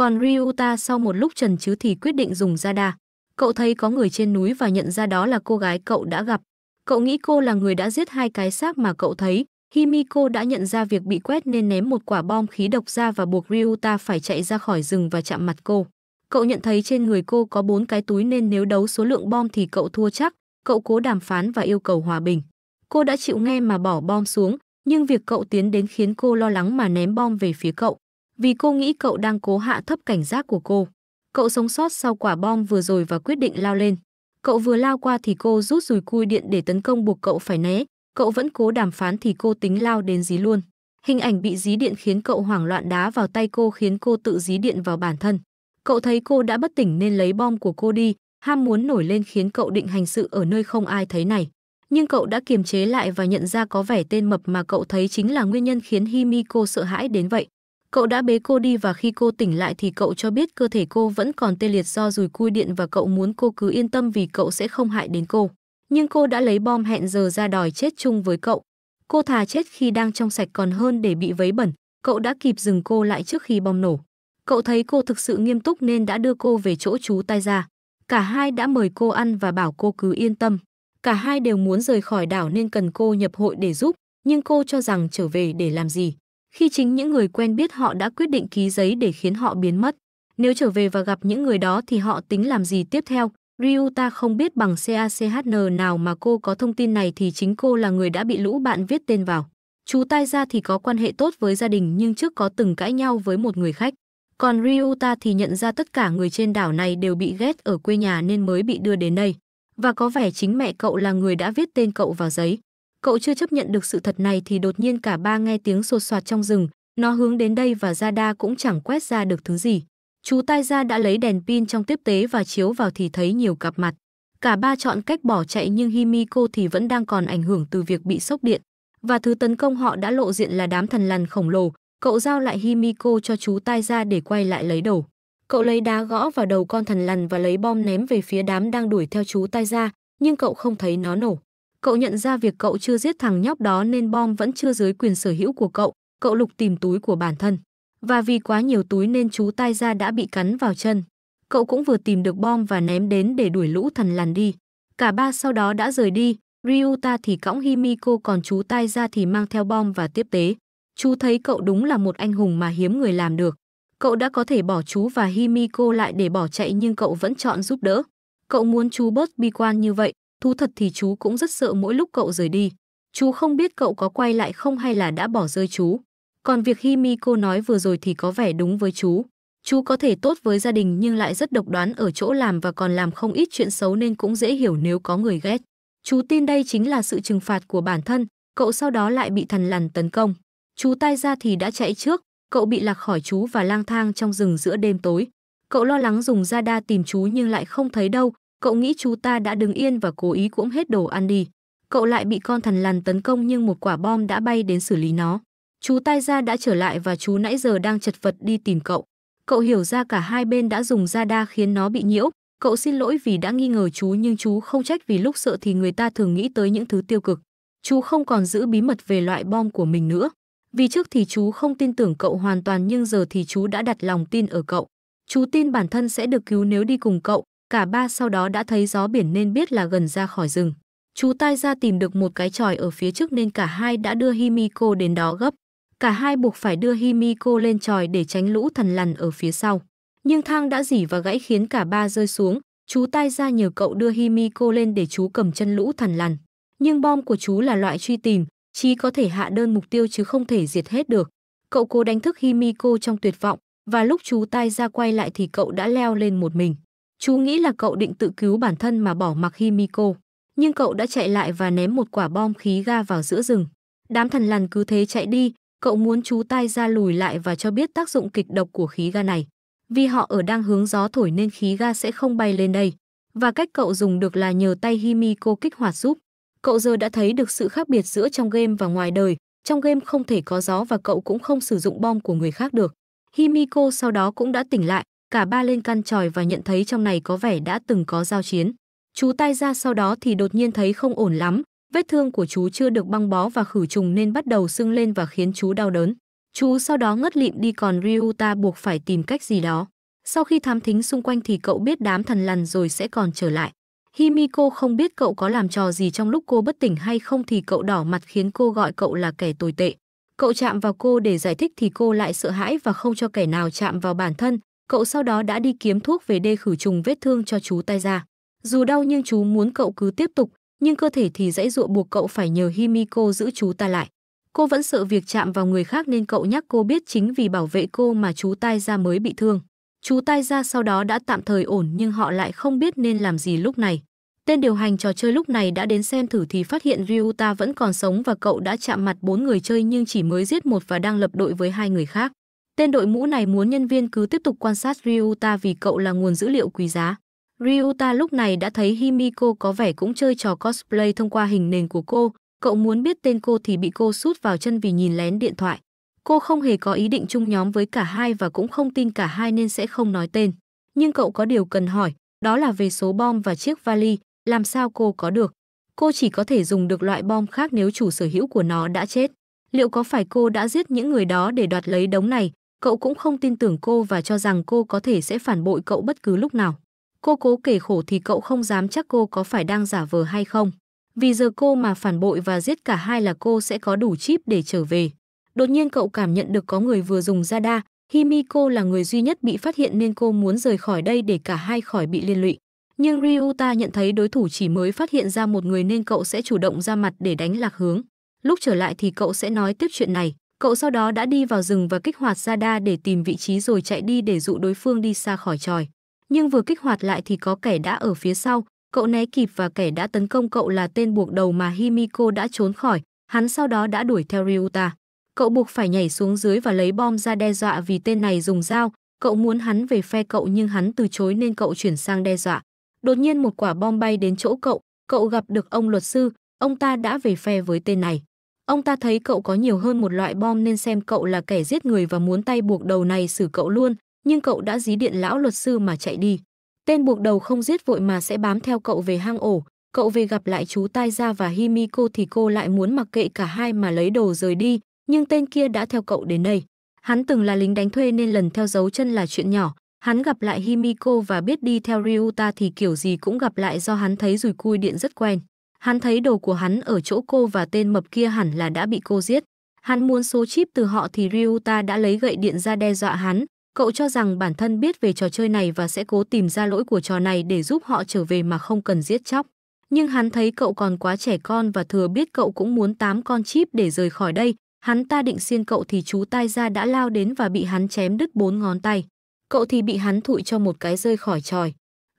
Còn Ryuta sau một lúc trần chứ thì quyết định dùng radar. Cậu thấy có người trên núi và nhận ra đó là cô gái cậu đã gặp. Cậu nghĩ cô là người đã giết hai cái xác mà cậu thấy. Himiko đã nhận ra việc bị quét nên ném một quả bom khí độc ra và buộc Ryuta phải chạy ra khỏi rừng và chạm mặt cô. Cậu nhận thấy trên người cô có bốn cái túi nên nếu đấu số lượng bom thì cậu thua chắc. Cậu cố đàm phán và yêu cầu hòa bình. Cô đã chịu nghe mà bỏ bom xuống, nhưng việc cậu tiến đến khiến cô lo lắng mà ném bom về phía cậu vì cô nghĩ cậu đang cố hạ thấp cảnh giác của cô. Cậu sống sót sau quả bom vừa rồi và quyết định lao lên. Cậu vừa lao qua thì cô rút rùi cui điện để tấn công buộc cậu phải né. Cậu vẫn cố đàm phán thì cô tính lao đến dí luôn. Hình ảnh bị dí điện khiến cậu hoảng loạn đá vào tay cô khiến cô tự dí điện vào bản thân. Cậu thấy cô đã bất tỉnh nên lấy bom của cô đi, ham muốn nổi lên khiến cậu định hành sự ở nơi không ai thấy này. Nhưng cậu đã kiềm chế lại và nhận ra có vẻ tên mập mà cậu thấy chính là nguyên nhân khiến Himiko sợ hãi đến vậy. Cậu đã bế cô đi và khi cô tỉnh lại thì cậu cho biết cơ thể cô vẫn còn tê liệt do rùi cui điện và cậu muốn cô cứ yên tâm vì cậu sẽ không hại đến cô. Nhưng cô đã lấy bom hẹn giờ ra đòi chết chung với cậu. Cô thà chết khi đang trong sạch còn hơn để bị vấy bẩn. Cậu đã kịp dừng cô lại trước khi bom nổ. Cậu thấy cô thực sự nghiêm túc nên đã đưa cô về chỗ chú tai ra. Cả hai đã mời cô ăn và bảo cô cứ yên tâm. Cả hai đều muốn rời khỏi đảo nên cần cô nhập hội để giúp, nhưng cô cho rằng trở về để làm gì khi chính những người quen biết họ đã quyết định ký giấy để khiến họ biến mất. Nếu trở về và gặp những người đó thì họ tính làm gì tiếp theo? Ryuta không biết bằng CACHN nào mà cô có thông tin này thì chính cô là người đã bị lũ bạn viết tên vào. Chú tai ra thì có quan hệ tốt với gia đình nhưng trước có từng cãi nhau với một người khách. Còn Ryuta thì nhận ra tất cả người trên đảo này đều bị ghét ở quê nhà nên mới bị đưa đến đây. Và có vẻ chính mẹ cậu là người đã viết tên cậu vào giấy. Cậu chưa chấp nhận được sự thật này thì đột nhiên cả ba nghe tiếng sột soạt trong rừng, nó hướng đến đây và Radar cũng chẳng quét ra được thứ gì. Chú tai ra đã lấy đèn pin trong tiếp tế và chiếu vào thì thấy nhiều cặp mặt. Cả ba chọn cách bỏ chạy nhưng Himiko thì vẫn đang còn ảnh hưởng từ việc bị sốc điện. Và thứ tấn công họ đã lộ diện là đám thần lằn khổng lồ. Cậu giao lại Himiko cho chú tai ra để quay lại lấy đầu. Cậu lấy đá gõ vào đầu con thần lằn và lấy bom ném về phía đám đang đuổi theo chú tai ra, nhưng cậu không thấy nó nổ. Cậu nhận ra việc cậu chưa giết thằng nhóc đó nên bom vẫn chưa dưới quyền sở hữu của cậu, cậu lục tìm túi của bản thân. Và vì quá nhiều túi nên chú tai ra đã bị cắn vào chân. Cậu cũng vừa tìm được bom và ném đến để đuổi lũ thần làn đi. Cả ba sau đó đã rời đi, Ryuta thì cõng Himiko còn chú tai ra thì mang theo bom và tiếp tế. Chú thấy cậu đúng là một anh hùng mà hiếm người làm được. Cậu đã có thể bỏ chú và Himiko lại để bỏ chạy nhưng cậu vẫn chọn giúp đỡ. Cậu muốn chú bớt bi quan như vậy, Thú thật thì chú cũng rất sợ mỗi lúc cậu rời đi. Chú không biết cậu có quay lại không hay là đã bỏ rơi chú. Còn việc Himiko nói vừa rồi thì có vẻ đúng với chú. Chú có thể tốt với gia đình nhưng lại rất độc đoán ở chỗ làm và còn làm không ít chuyện xấu nên cũng dễ hiểu nếu có người ghét. Chú tin đây chính là sự trừng phạt của bản thân, cậu sau đó lại bị thần lằn tấn công. Chú tai ra thì đã chạy trước, cậu bị lạc khỏi chú và lang thang trong rừng giữa đêm tối. Cậu lo lắng dùng radar tìm chú nhưng lại không thấy đâu, Cậu nghĩ chú ta đã đứng yên và cố ý cũng hết đồ ăn đi. Cậu lại bị con thần lằn tấn công nhưng một quả bom đã bay đến xử lý nó. Chú tai ra đã trở lại và chú nãy giờ đang chật vật đi tìm cậu. Cậu hiểu ra cả hai bên đã dùng ra đa khiến nó bị nhiễu. Cậu xin lỗi vì đã nghi ngờ chú nhưng chú không trách vì lúc sợ thì người ta thường nghĩ tới những thứ tiêu cực. Chú không còn giữ bí mật về loại bom của mình nữa. Vì trước thì chú không tin tưởng cậu hoàn toàn nhưng giờ thì chú đã đặt lòng tin ở cậu. Chú tin bản thân sẽ được cứu nếu đi cùng cậu, Cả ba sau đó đã thấy gió biển nên biết là gần ra khỏi rừng. Chú tai ra tìm được một cái tròi ở phía trước nên cả hai đã đưa Himiko đến đó gấp. Cả hai buộc phải đưa Himiko lên tròi để tránh lũ thần lằn ở phía sau. Nhưng thang đã dỉ và gãy khiến cả ba rơi xuống. Chú tai ra nhờ cậu đưa Himiko lên để chú cầm chân lũ thần lằn. Nhưng bom của chú là loại truy tìm, chỉ có thể hạ đơn mục tiêu chứ không thể diệt hết được. Cậu cố đánh thức Himiko trong tuyệt vọng và lúc chú tai ra quay lại thì cậu đã leo lên một mình. Chú nghĩ là cậu định tự cứu bản thân mà bỏ mặc Himiko. Nhưng cậu đã chạy lại và ném một quả bom khí ga vào giữa rừng. Đám thần lằn cứ thế chạy đi, cậu muốn chú tay ra lùi lại và cho biết tác dụng kịch độc của khí ga này. Vì họ ở đang hướng gió thổi nên khí ga sẽ không bay lên đây. Và cách cậu dùng được là nhờ tay Himiko kích hoạt giúp. Cậu giờ đã thấy được sự khác biệt giữa trong game và ngoài đời. Trong game không thể có gió và cậu cũng không sử dụng bom của người khác được. Himiko sau đó cũng đã tỉnh lại, cả ba lên căn tròi và nhận thấy trong này có vẻ đã từng có giao chiến. Chú tay ra sau đó thì đột nhiên thấy không ổn lắm, vết thương của chú chưa được băng bó và khử trùng nên bắt đầu sưng lên và khiến chú đau đớn. Chú sau đó ngất lịm đi còn Ryuta buộc phải tìm cách gì đó. Sau khi thám thính xung quanh thì cậu biết đám thần lằn rồi sẽ còn trở lại. Himiko không biết cậu có làm trò gì trong lúc cô bất tỉnh hay không thì cậu đỏ mặt khiến cô gọi cậu là kẻ tồi tệ. Cậu chạm vào cô để giải thích thì cô lại sợ hãi và không cho kẻ nào chạm vào bản thân, cậu sau đó đã đi kiếm thuốc về đê khử trùng vết thương cho chú tay ra. Dù đau nhưng chú muốn cậu cứ tiếp tục, nhưng cơ thể thì dãy dụa buộc cậu phải nhờ Himiko giữ chú ta lại. Cô vẫn sợ việc chạm vào người khác nên cậu nhắc cô biết chính vì bảo vệ cô mà chú tai ra mới bị thương. Chú tai ra sau đó đã tạm thời ổn nhưng họ lại không biết nên làm gì lúc này. Tên điều hành trò chơi lúc này đã đến xem thử thì phát hiện Ryuta vẫn còn sống và cậu đã chạm mặt bốn người chơi nhưng chỉ mới giết một và đang lập đội với hai người khác. Tên đội mũ này muốn nhân viên cứ tiếp tục quan sát Ryuta vì cậu là nguồn dữ liệu quý giá. Ryuta lúc này đã thấy Himiko có vẻ cũng chơi trò cosplay thông qua hình nền của cô, cậu muốn biết tên cô thì bị cô sút vào chân vì nhìn lén điện thoại. Cô không hề có ý định chung nhóm với cả hai và cũng không tin cả hai nên sẽ không nói tên. Nhưng cậu có điều cần hỏi, đó là về số bom và chiếc vali, làm sao cô có được? Cô chỉ có thể dùng được loại bom khác nếu chủ sở hữu của nó đã chết. Liệu có phải cô đã giết những người đó để đoạt lấy đống này, Cậu cũng không tin tưởng cô và cho rằng cô có thể sẽ phản bội cậu bất cứ lúc nào. Cô cố kể khổ thì cậu không dám chắc cô có phải đang giả vờ hay không. Vì giờ cô mà phản bội và giết cả hai là cô sẽ có đủ chip để trở về. Đột nhiên cậu cảm nhận được có người vừa dùng ra đa. Himiko là người duy nhất bị phát hiện nên cô muốn rời khỏi đây để cả hai khỏi bị liên lụy. Nhưng Ryuta nhận thấy đối thủ chỉ mới phát hiện ra một người nên cậu sẽ chủ động ra mặt để đánh lạc hướng. Lúc trở lại thì cậu sẽ nói tiếp chuyện này. Cậu sau đó đã đi vào rừng và kích hoạt radar để tìm vị trí rồi chạy đi để dụ đối phương đi xa khỏi tròi. Nhưng vừa kích hoạt lại thì có kẻ đã ở phía sau, cậu né kịp và kẻ đã tấn công cậu là tên buộc đầu mà Himiko đã trốn khỏi, hắn sau đó đã đuổi theo Ryuta. Cậu buộc phải nhảy xuống dưới và lấy bom ra đe dọa vì tên này dùng dao, cậu muốn hắn về phe cậu nhưng hắn từ chối nên cậu chuyển sang đe dọa. Đột nhiên một quả bom bay đến chỗ cậu, cậu gặp được ông luật sư, ông ta đã về phe với tên này. Ông ta thấy cậu có nhiều hơn một loại bom nên xem cậu là kẻ giết người và muốn tay buộc đầu này xử cậu luôn, nhưng cậu đã dí điện lão luật sư mà chạy đi. Tên buộc đầu không giết vội mà sẽ bám theo cậu về hang ổ, cậu về gặp lại chú tai ra và Himiko thì cô lại muốn mặc kệ cả hai mà lấy đồ rời đi, nhưng tên kia đã theo cậu đến đây. Hắn từng là lính đánh thuê nên lần theo dấu chân là chuyện nhỏ, hắn gặp lại Himiko và biết đi theo Ryuta thì kiểu gì cũng gặp lại do hắn thấy rùi cui điện rất quen. Hắn thấy đồ của hắn ở chỗ cô và tên mập kia hẳn là đã bị cô giết. Hắn muốn số chip từ họ thì Ryuta đã lấy gậy điện ra đe dọa hắn. Cậu cho rằng bản thân biết về trò chơi này và sẽ cố tìm ra lỗi của trò này để giúp họ trở về mà không cần giết chóc. Nhưng hắn thấy cậu còn quá trẻ con và thừa biết cậu cũng muốn tám con chip để rời khỏi đây. Hắn ta định xiên cậu thì chú tai ra đã lao đến và bị hắn chém đứt bốn ngón tay. Cậu thì bị hắn thụi cho một cái rơi khỏi tròi.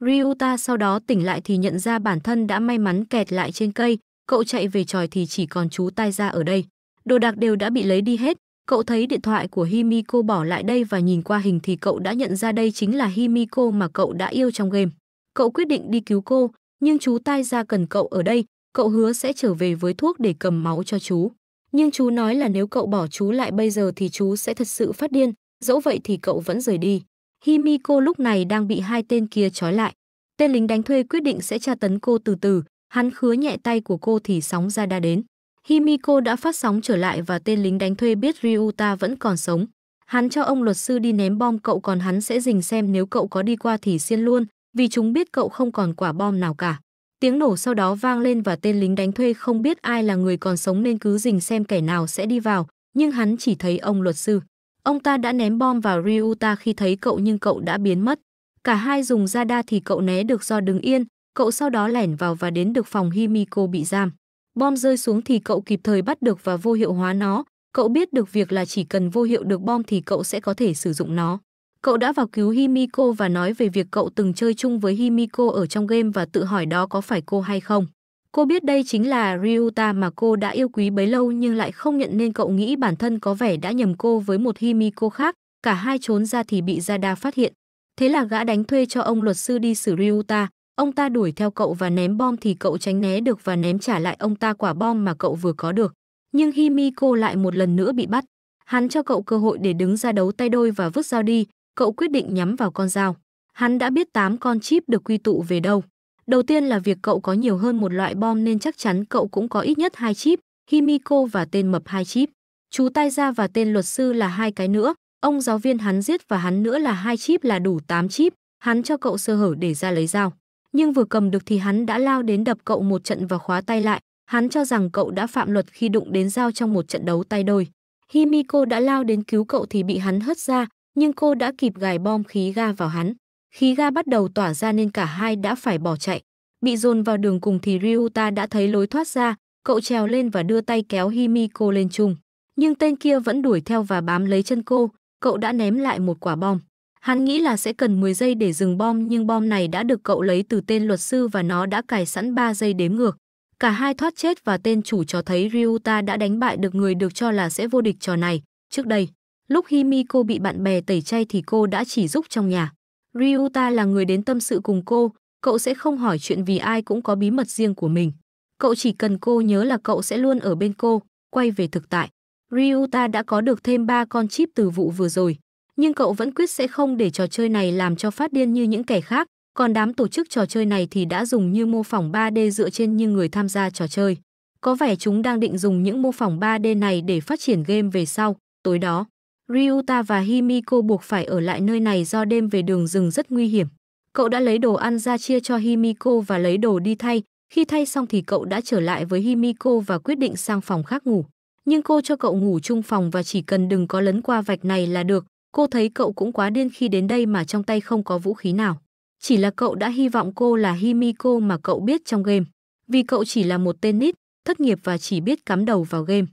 Ryuta sau đó tỉnh lại thì nhận ra bản thân đã may mắn kẹt lại trên cây, cậu chạy về tròi thì chỉ còn chú tai ra ở đây. Đồ đạc đều đã bị lấy đi hết, cậu thấy điện thoại của Himiko bỏ lại đây và nhìn qua hình thì cậu đã nhận ra đây chính là Himiko mà cậu đã yêu trong game. Cậu quyết định đi cứu cô, nhưng chú tai ra cần cậu ở đây, cậu hứa sẽ trở về với thuốc để cầm máu cho chú. Nhưng chú nói là nếu cậu bỏ chú lại bây giờ thì chú sẽ thật sự phát điên, dẫu vậy thì cậu vẫn rời đi. Himiko lúc này đang bị hai tên kia trói lại. Tên lính đánh thuê quyết định sẽ tra tấn cô từ từ, hắn khứa nhẹ tay của cô thì sóng ra đã đến. Himiko đã phát sóng trở lại và tên lính đánh thuê biết Ryuta vẫn còn sống. Hắn cho ông luật sư đi ném bom cậu còn hắn sẽ dình xem nếu cậu có đi qua thì xiên luôn, vì chúng biết cậu không còn quả bom nào cả. Tiếng nổ sau đó vang lên và tên lính đánh thuê không biết ai là người còn sống nên cứ dình xem kẻ nào sẽ đi vào, nhưng hắn chỉ thấy ông luật sư. Ông ta đã ném bom vào Ryuta khi thấy cậu nhưng cậu đã biến mất. Cả hai dùng Ra radar thì cậu né được do đứng yên, cậu sau đó lẻn vào và đến được phòng Himiko bị giam. Bom rơi xuống thì cậu kịp thời bắt được và vô hiệu hóa nó. Cậu biết được việc là chỉ cần vô hiệu được bom thì cậu sẽ có thể sử dụng nó. Cậu đã vào cứu Himiko và nói về việc cậu từng chơi chung với Himiko ở trong game và tự hỏi đó có phải cô hay không. Cô biết đây chính là Ryuta mà cô đã yêu quý bấy lâu nhưng lại không nhận nên cậu nghĩ bản thân có vẻ đã nhầm cô với một Himiko khác, cả hai trốn ra thì bị Jada phát hiện. Thế là gã đánh thuê cho ông luật sư đi xử Ryuta, ông ta đuổi theo cậu và ném bom thì cậu tránh né được và ném trả lại ông ta quả bom mà cậu vừa có được. Nhưng Himiko lại một lần nữa bị bắt. Hắn cho cậu cơ hội để đứng ra đấu tay đôi và vứt dao đi, cậu quyết định nhắm vào con dao. Hắn đã biết 8 con chip được quy tụ về đâu. Đầu tiên là việc cậu có nhiều hơn một loại bom nên chắc chắn cậu cũng có ít nhất hai chip, Himiko và tên mập hai chip. Chú tay ra và tên luật sư là hai cái nữa, ông giáo viên hắn giết và hắn nữa là hai chip là đủ 8 chip, hắn cho cậu sơ hở để ra lấy dao. Nhưng vừa cầm được thì hắn đã lao đến đập cậu một trận và khóa tay lại, hắn cho rằng cậu đã phạm luật khi đụng đến dao trong một trận đấu tay đôi. Himiko đã lao đến cứu cậu thì bị hắn hất ra, nhưng cô đã kịp gài bom khí ga vào hắn. Khí ga bắt đầu tỏa ra nên cả hai đã phải bỏ chạy. Bị dồn vào đường cùng thì Ryuta đã thấy lối thoát ra, cậu trèo lên và đưa tay kéo Himiko lên chung. Nhưng tên kia vẫn đuổi theo và bám lấy chân cô, cậu đã ném lại một quả bom. Hắn nghĩ là sẽ cần 10 giây để dừng bom nhưng bom này đã được cậu lấy từ tên luật sư và nó đã cài sẵn 3 giây đếm ngược. Cả hai thoát chết và tên chủ trò thấy Ryuta đã đánh bại được người được cho là sẽ vô địch trò này. Trước đây, lúc Himiko bị bạn bè tẩy chay thì cô đã chỉ giúp trong nhà. Ryuta là người đến tâm sự cùng cô, cậu sẽ không hỏi chuyện vì ai cũng có bí mật riêng của mình. Cậu chỉ cần cô nhớ là cậu sẽ luôn ở bên cô, quay về thực tại. Ryuta đã có được thêm 3 con chip từ vụ vừa rồi, nhưng cậu vẫn quyết sẽ không để trò chơi này làm cho phát điên như những kẻ khác, còn đám tổ chức trò chơi này thì đã dùng như mô phỏng 3D dựa trên như người tham gia trò chơi. Có vẻ chúng đang định dùng những mô phỏng 3D này để phát triển game về sau, tối đó. Ryuta và Himiko buộc phải ở lại nơi này do đêm về đường rừng rất nguy hiểm. Cậu đã lấy đồ ăn ra chia cho Himiko và lấy đồ đi thay. Khi thay xong thì cậu đã trở lại với Himiko và quyết định sang phòng khác ngủ. Nhưng cô cho cậu ngủ chung phòng và chỉ cần đừng có lấn qua vạch này là được. Cô thấy cậu cũng quá điên khi đến đây mà trong tay không có vũ khí nào. Chỉ là cậu đã hy vọng cô là Himiko mà cậu biết trong game. Vì cậu chỉ là một tên nít, thất nghiệp và chỉ biết cắm đầu vào game.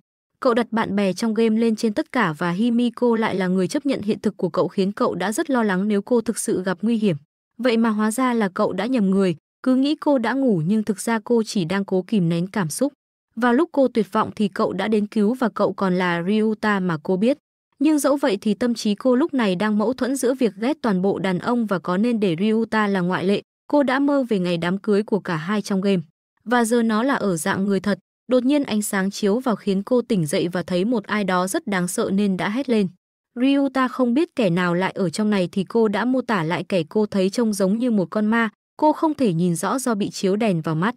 Cậu đặt bạn bè trong game lên trên tất cả và Himiko lại là người chấp nhận hiện thực của cậu khiến cậu đã rất lo lắng nếu cô thực sự gặp nguy hiểm. Vậy mà hóa ra là cậu đã nhầm người, cứ nghĩ cô đã ngủ nhưng thực ra cô chỉ đang cố kìm nén cảm xúc. và lúc cô tuyệt vọng thì cậu đã đến cứu và cậu còn là Ryuta mà cô biết. Nhưng dẫu vậy thì tâm trí cô lúc này đang mâu thuẫn giữa việc ghét toàn bộ đàn ông và có nên để Ryuta là ngoại lệ. Cô đã mơ về ngày đám cưới của cả hai trong game. Và giờ nó là ở dạng người thật, Đột nhiên ánh sáng chiếu vào khiến cô tỉnh dậy và thấy một ai đó rất đáng sợ nên đã hét lên. Ryuta không biết kẻ nào lại ở trong này thì cô đã mô tả lại kẻ cô thấy trông giống như một con ma, cô không thể nhìn rõ do bị chiếu đèn vào mắt.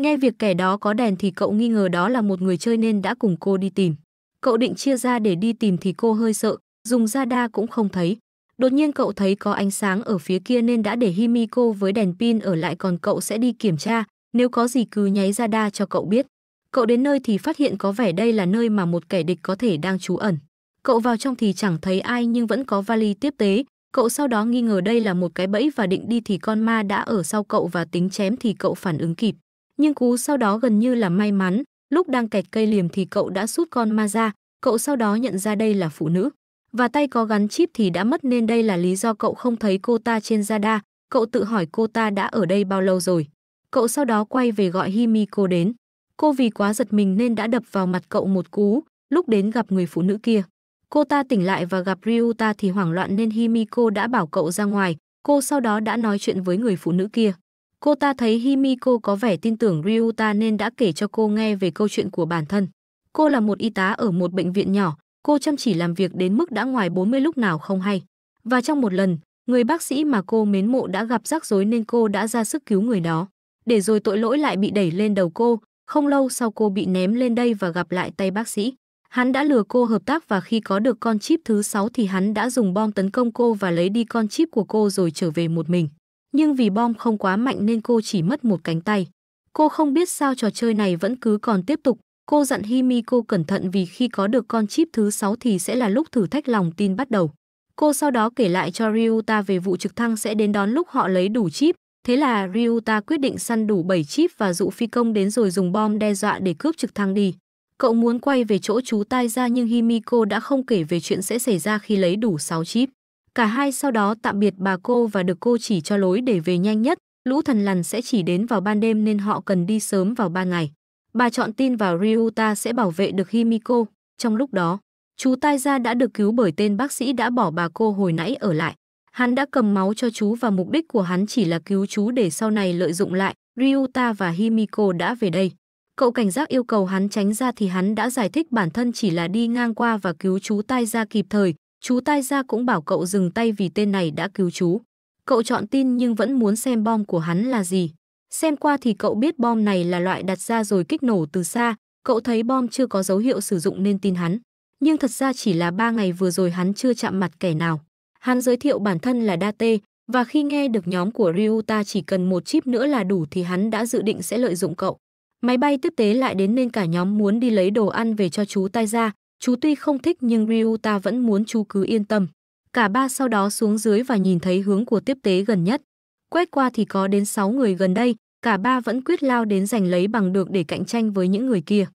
Nghe việc kẻ đó có đèn thì cậu nghi ngờ đó là một người chơi nên đã cùng cô đi tìm. Cậu định chia ra để đi tìm thì cô hơi sợ, dùng radar cũng không thấy. Đột nhiên cậu thấy có ánh sáng ở phía kia nên đã để Himiko với đèn pin ở lại còn cậu sẽ đi kiểm tra, nếu có gì cứ nháy radar cho cậu biết. Cậu đến nơi thì phát hiện có vẻ đây là nơi mà một kẻ địch có thể đang trú ẩn. Cậu vào trong thì chẳng thấy ai nhưng vẫn có vali tiếp tế. Cậu sau đó nghi ngờ đây là một cái bẫy và định đi thì con ma đã ở sau cậu và tính chém thì cậu phản ứng kịp. Nhưng cú sau đó gần như là may mắn, lúc đang kẹt cây liềm thì cậu đã rút con ma ra, cậu sau đó nhận ra đây là phụ nữ. Và tay có gắn chip thì đã mất nên đây là lý do cậu không thấy cô ta trên radar, cậu tự hỏi cô ta đã ở đây bao lâu rồi. Cậu sau đó quay về gọi Himiko đến. Cô vì quá giật mình nên đã đập vào mặt cậu một cú, lúc đến gặp người phụ nữ kia. Cô ta tỉnh lại và gặp Ryuta thì hoảng loạn nên Himiko đã bảo cậu ra ngoài, cô sau đó đã nói chuyện với người phụ nữ kia. Cô ta thấy Himiko có vẻ tin tưởng Ryuta nên đã kể cho cô nghe về câu chuyện của bản thân. Cô là một y tá ở một bệnh viện nhỏ, cô chăm chỉ làm việc đến mức đã ngoài 40 lúc nào không hay. Và trong một lần, người bác sĩ mà cô mến mộ đã gặp rắc rối nên cô đã ra sức cứu người đó. Để rồi tội lỗi lại bị đẩy lên đầu cô, không lâu sau cô bị ném lên đây và gặp lại tay bác sĩ. Hắn đã lừa cô hợp tác và khi có được con chip thứ 6 thì hắn đã dùng bom tấn công cô và lấy đi con chip của cô rồi trở về một mình. Nhưng vì bom không quá mạnh nên cô chỉ mất một cánh tay. Cô không biết sao trò chơi này vẫn cứ còn tiếp tục. Cô dặn Himi cô cẩn thận vì khi có được con chip thứ 6 thì sẽ là lúc thử thách lòng tin bắt đầu. Cô sau đó kể lại cho Ryuta về vụ trực thăng sẽ đến đón lúc họ lấy đủ chip, Thế là Ryuta quyết định săn đủ 7 chip và dụ phi công đến rồi dùng bom đe dọa để cướp trực thăng đi. Cậu muốn quay về chỗ chú tai ra nhưng Himiko đã không kể về chuyện sẽ xảy ra khi lấy đủ 6 chip. Cả hai sau đó tạm biệt bà cô và được cô chỉ cho lối để về nhanh nhất. Lũ thần lằn sẽ chỉ đến vào ban đêm nên họ cần đi sớm vào ban ngày. Bà chọn tin vào Ryuta sẽ bảo vệ được Himiko. Trong lúc đó, chú tai ra đã được cứu bởi tên bác sĩ đã bỏ bà cô hồi nãy ở lại. Hắn đã cầm máu cho chú và mục đích của hắn chỉ là cứu chú để sau này lợi dụng lại. Ryuta và Himiko đã về đây. Cậu cảnh giác yêu cầu hắn tránh ra thì hắn đã giải thích bản thân chỉ là đi ngang qua và cứu chú tai ra kịp thời. Chú tai ra cũng bảo cậu dừng tay vì tên này đã cứu chú. Cậu chọn tin nhưng vẫn muốn xem bom của hắn là gì. Xem qua thì cậu biết bom này là loại đặt ra rồi kích nổ từ xa. Cậu thấy bom chưa có dấu hiệu sử dụng nên tin hắn. Nhưng thật ra chỉ là ba ngày vừa rồi hắn chưa chạm mặt kẻ nào. Hắn giới thiệu bản thân là Date, và khi nghe được nhóm của Ryuta chỉ cần một chip nữa là đủ thì hắn đã dự định sẽ lợi dụng cậu. Máy bay tiếp tế lại đến nên cả nhóm muốn đi lấy đồ ăn về cho chú tai ra. Chú tuy không thích nhưng Ryuta vẫn muốn chú cứ yên tâm. Cả ba sau đó xuống dưới và nhìn thấy hướng của tiếp tế gần nhất. Quét qua thì có đến 6 người gần đây, cả ba vẫn quyết lao đến giành lấy bằng được để cạnh tranh với những người kia.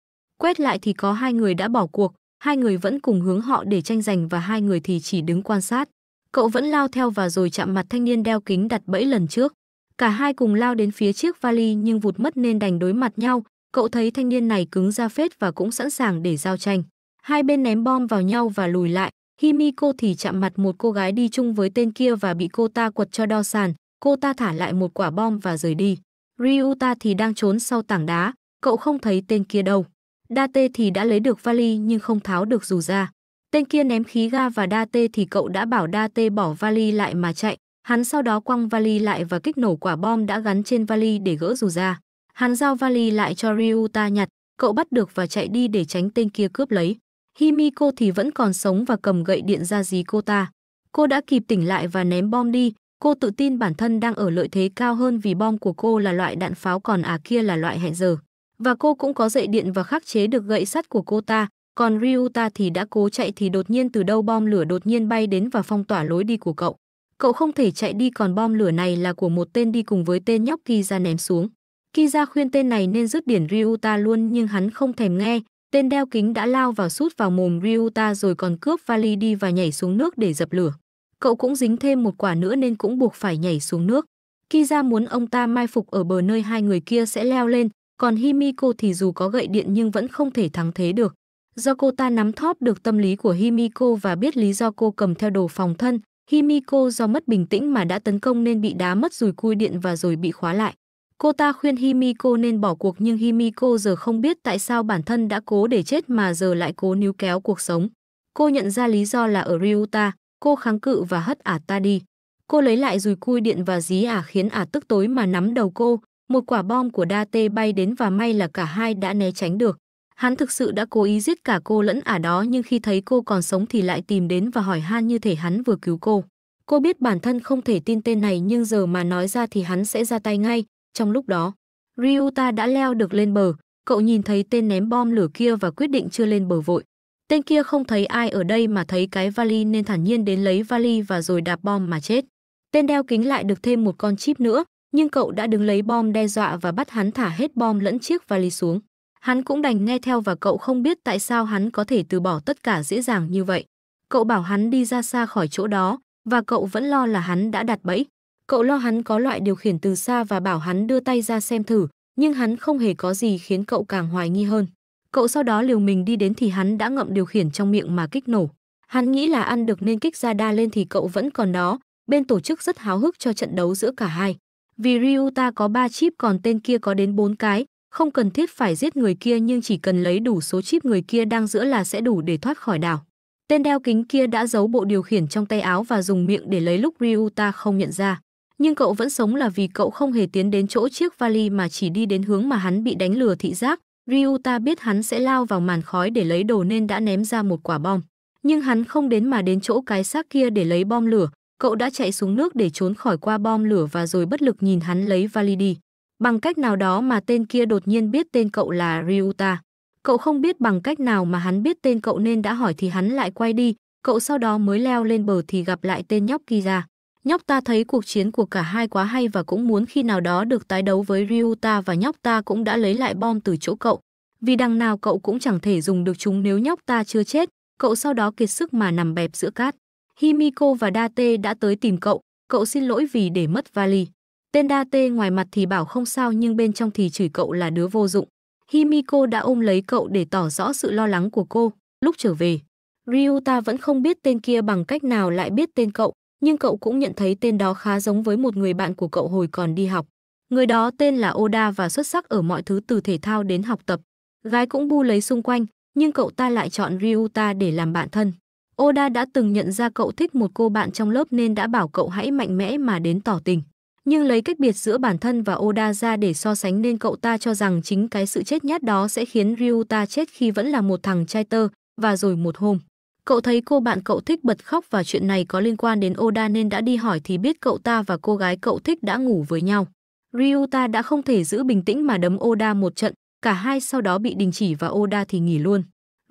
Quét lại thì có hai người đã bỏ cuộc, hai người vẫn cùng hướng họ để tranh giành và hai người thì chỉ đứng quan sát. Cậu vẫn lao theo và rồi chạm mặt thanh niên đeo kính đặt bẫy lần trước. Cả hai cùng lao đến phía chiếc vali nhưng vụt mất nên đành đối mặt nhau. Cậu thấy thanh niên này cứng ra phết và cũng sẵn sàng để giao tranh. Hai bên ném bom vào nhau và lùi lại. Himiko thì chạm mặt một cô gái đi chung với tên kia và bị cô ta quật cho đo sàn. Cô ta thả lại một quả bom và rời đi. Ryuta thì đang trốn sau tảng đá. Cậu không thấy tên kia đâu. Date thì đã lấy được vali nhưng không tháo được dù ra. Tên kia ném khí ga và đa tê thì cậu đã bảo đa tê bỏ vali lại mà chạy. Hắn sau đó quăng vali lại và kích nổ quả bom đã gắn trên vali để gỡ dù ra. Hắn giao vali lại cho Ryuta nhặt, cậu bắt được và chạy đi để tránh tên kia cướp lấy. Himiko thì vẫn còn sống và cầm gậy điện ra dí cô ta. Cô đã kịp tỉnh lại và ném bom đi, cô tự tin bản thân đang ở lợi thế cao hơn vì bom của cô là loại đạn pháo còn à kia là loại hẹn giờ. Và cô cũng có dậy điện và khắc chế được gậy sắt của cô ta, còn Ryuta thì đã cố chạy thì đột nhiên từ đâu bom lửa đột nhiên bay đến và phong tỏa lối đi của cậu. Cậu không thể chạy đi còn bom lửa này là của một tên đi cùng với tên nhóc Kiza ném xuống. Kiza khuyên tên này nên rứt điển Ryuta luôn nhưng hắn không thèm nghe. Tên đeo kính đã lao vào sút vào mồm Ryuta rồi còn cướp vali đi và nhảy xuống nước để dập lửa. Cậu cũng dính thêm một quả nữa nên cũng buộc phải nhảy xuống nước. Kiza muốn ông ta mai phục ở bờ nơi hai người kia sẽ leo lên, còn Himiko thì dù có gậy điện nhưng vẫn không thể thắng thế được. Do cô ta nắm thóp được tâm lý của Himiko và biết lý do cô cầm theo đồ phòng thân, Himiko do mất bình tĩnh mà đã tấn công nên bị đá mất rùi cui điện và rồi bị khóa lại. Cô ta khuyên Himiko nên bỏ cuộc nhưng Himiko giờ không biết tại sao bản thân đã cố để chết mà giờ lại cố níu kéo cuộc sống. Cô nhận ra lý do là ở Ryuta, cô kháng cự và hất ả ta đi. Cô lấy lại rùi cui điện và dí ả khiến ả tức tối mà nắm đầu cô. Một quả bom của Date bay đến và may là cả hai đã né tránh được. Hắn thực sự đã cố ý giết cả cô lẫn ả đó nhưng khi thấy cô còn sống thì lại tìm đến và hỏi han như thể hắn vừa cứu cô. Cô biết bản thân không thể tin tên này nhưng giờ mà nói ra thì hắn sẽ ra tay ngay. Trong lúc đó, Ryuta đã leo được lên bờ, cậu nhìn thấy tên ném bom lửa kia và quyết định chưa lên bờ vội. Tên kia không thấy ai ở đây mà thấy cái vali nên thản nhiên đến lấy vali và rồi đạp bom mà chết. Tên đeo kính lại được thêm một con chip nữa, nhưng cậu đã đứng lấy bom đe dọa và bắt hắn thả hết bom lẫn chiếc vali xuống. Hắn cũng đành nghe theo và cậu không biết tại sao hắn có thể từ bỏ tất cả dễ dàng như vậy. Cậu bảo hắn đi ra xa khỏi chỗ đó và cậu vẫn lo là hắn đã đặt bẫy. Cậu lo hắn có loại điều khiển từ xa và bảo hắn đưa tay ra xem thử, nhưng hắn không hề có gì khiến cậu càng hoài nghi hơn. Cậu sau đó liều mình đi đến thì hắn đã ngậm điều khiển trong miệng mà kích nổ. Hắn nghĩ là ăn được nên kích ra đa lên thì cậu vẫn còn đó, bên tổ chức rất háo hức cho trận đấu giữa cả hai. Vì Ryuta có 3 chip còn tên kia có đến 4 cái, không cần thiết phải giết người kia nhưng chỉ cần lấy đủ số chip người kia đang giữa là sẽ đủ để thoát khỏi đảo. Tên đeo kính kia đã giấu bộ điều khiển trong tay áo và dùng miệng để lấy lúc Ryuta không nhận ra. Nhưng cậu vẫn sống là vì cậu không hề tiến đến chỗ chiếc vali mà chỉ đi đến hướng mà hắn bị đánh lừa thị giác. Ryuta biết hắn sẽ lao vào màn khói để lấy đồ nên đã ném ra một quả bom. Nhưng hắn không đến mà đến chỗ cái xác kia để lấy bom lửa. Cậu đã chạy xuống nước để trốn khỏi qua bom lửa và rồi bất lực nhìn hắn lấy vali đi. Bằng cách nào đó mà tên kia đột nhiên biết tên cậu là Ryuta. Cậu không biết bằng cách nào mà hắn biết tên cậu nên đã hỏi thì hắn lại quay đi, cậu sau đó mới leo lên bờ thì gặp lại tên nhóc Kira. Nhóc ta thấy cuộc chiến của cả hai quá hay và cũng muốn khi nào đó được tái đấu với Ryuta và nhóc ta cũng đã lấy lại bom từ chỗ cậu. Vì đằng nào cậu cũng chẳng thể dùng được chúng nếu nhóc ta chưa chết, cậu sau đó kiệt sức mà nằm bẹp giữa cát. Himiko và Date đã tới tìm cậu, cậu xin lỗi vì để mất vali. Tên đa tê ngoài mặt thì bảo không sao nhưng bên trong thì chửi cậu là đứa vô dụng. Himiko đã ôm lấy cậu để tỏ rõ sự lo lắng của cô. Lúc trở về, Ryuta vẫn không biết tên kia bằng cách nào lại biết tên cậu, nhưng cậu cũng nhận thấy tên đó khá giống với một người bạn của cậu hồi còn đi học. Người đó tên là Oda và xuất sắc ở mọi thứ từ thể thao đến học tập. Gái cũng bu lấy xung quanh, nhưng cậu ta lại chọn Ryuta để làm bạn thân. Oda đã từng nhận ra cậu thích một cô bạn trong lớp nên đã bảo cậu hãy mạnh mẽ mà đến tỏ tình. Nhưng lấy cách biệt giữa bản thân và Oda ra để so sánh nên cậu ta cho rằng chính cái sự chết nhát đó sẽ khiến Ryuta chết khi vẫn là một thằng trai tơ, và rồi một hôm. Cậu thấy cô bạn cậu thích bật khóc và chuyện này có liên quan đến Oda nên đã đi hỏi thì biết cậu ta và cô gái cậu thích đã ngủ với nhau. Ryuta đã không thể giữ bình tĩnh mà đấm Oda một trận, cả hai sau đó bị đình chỉ và Oda thì nghỉ luôn.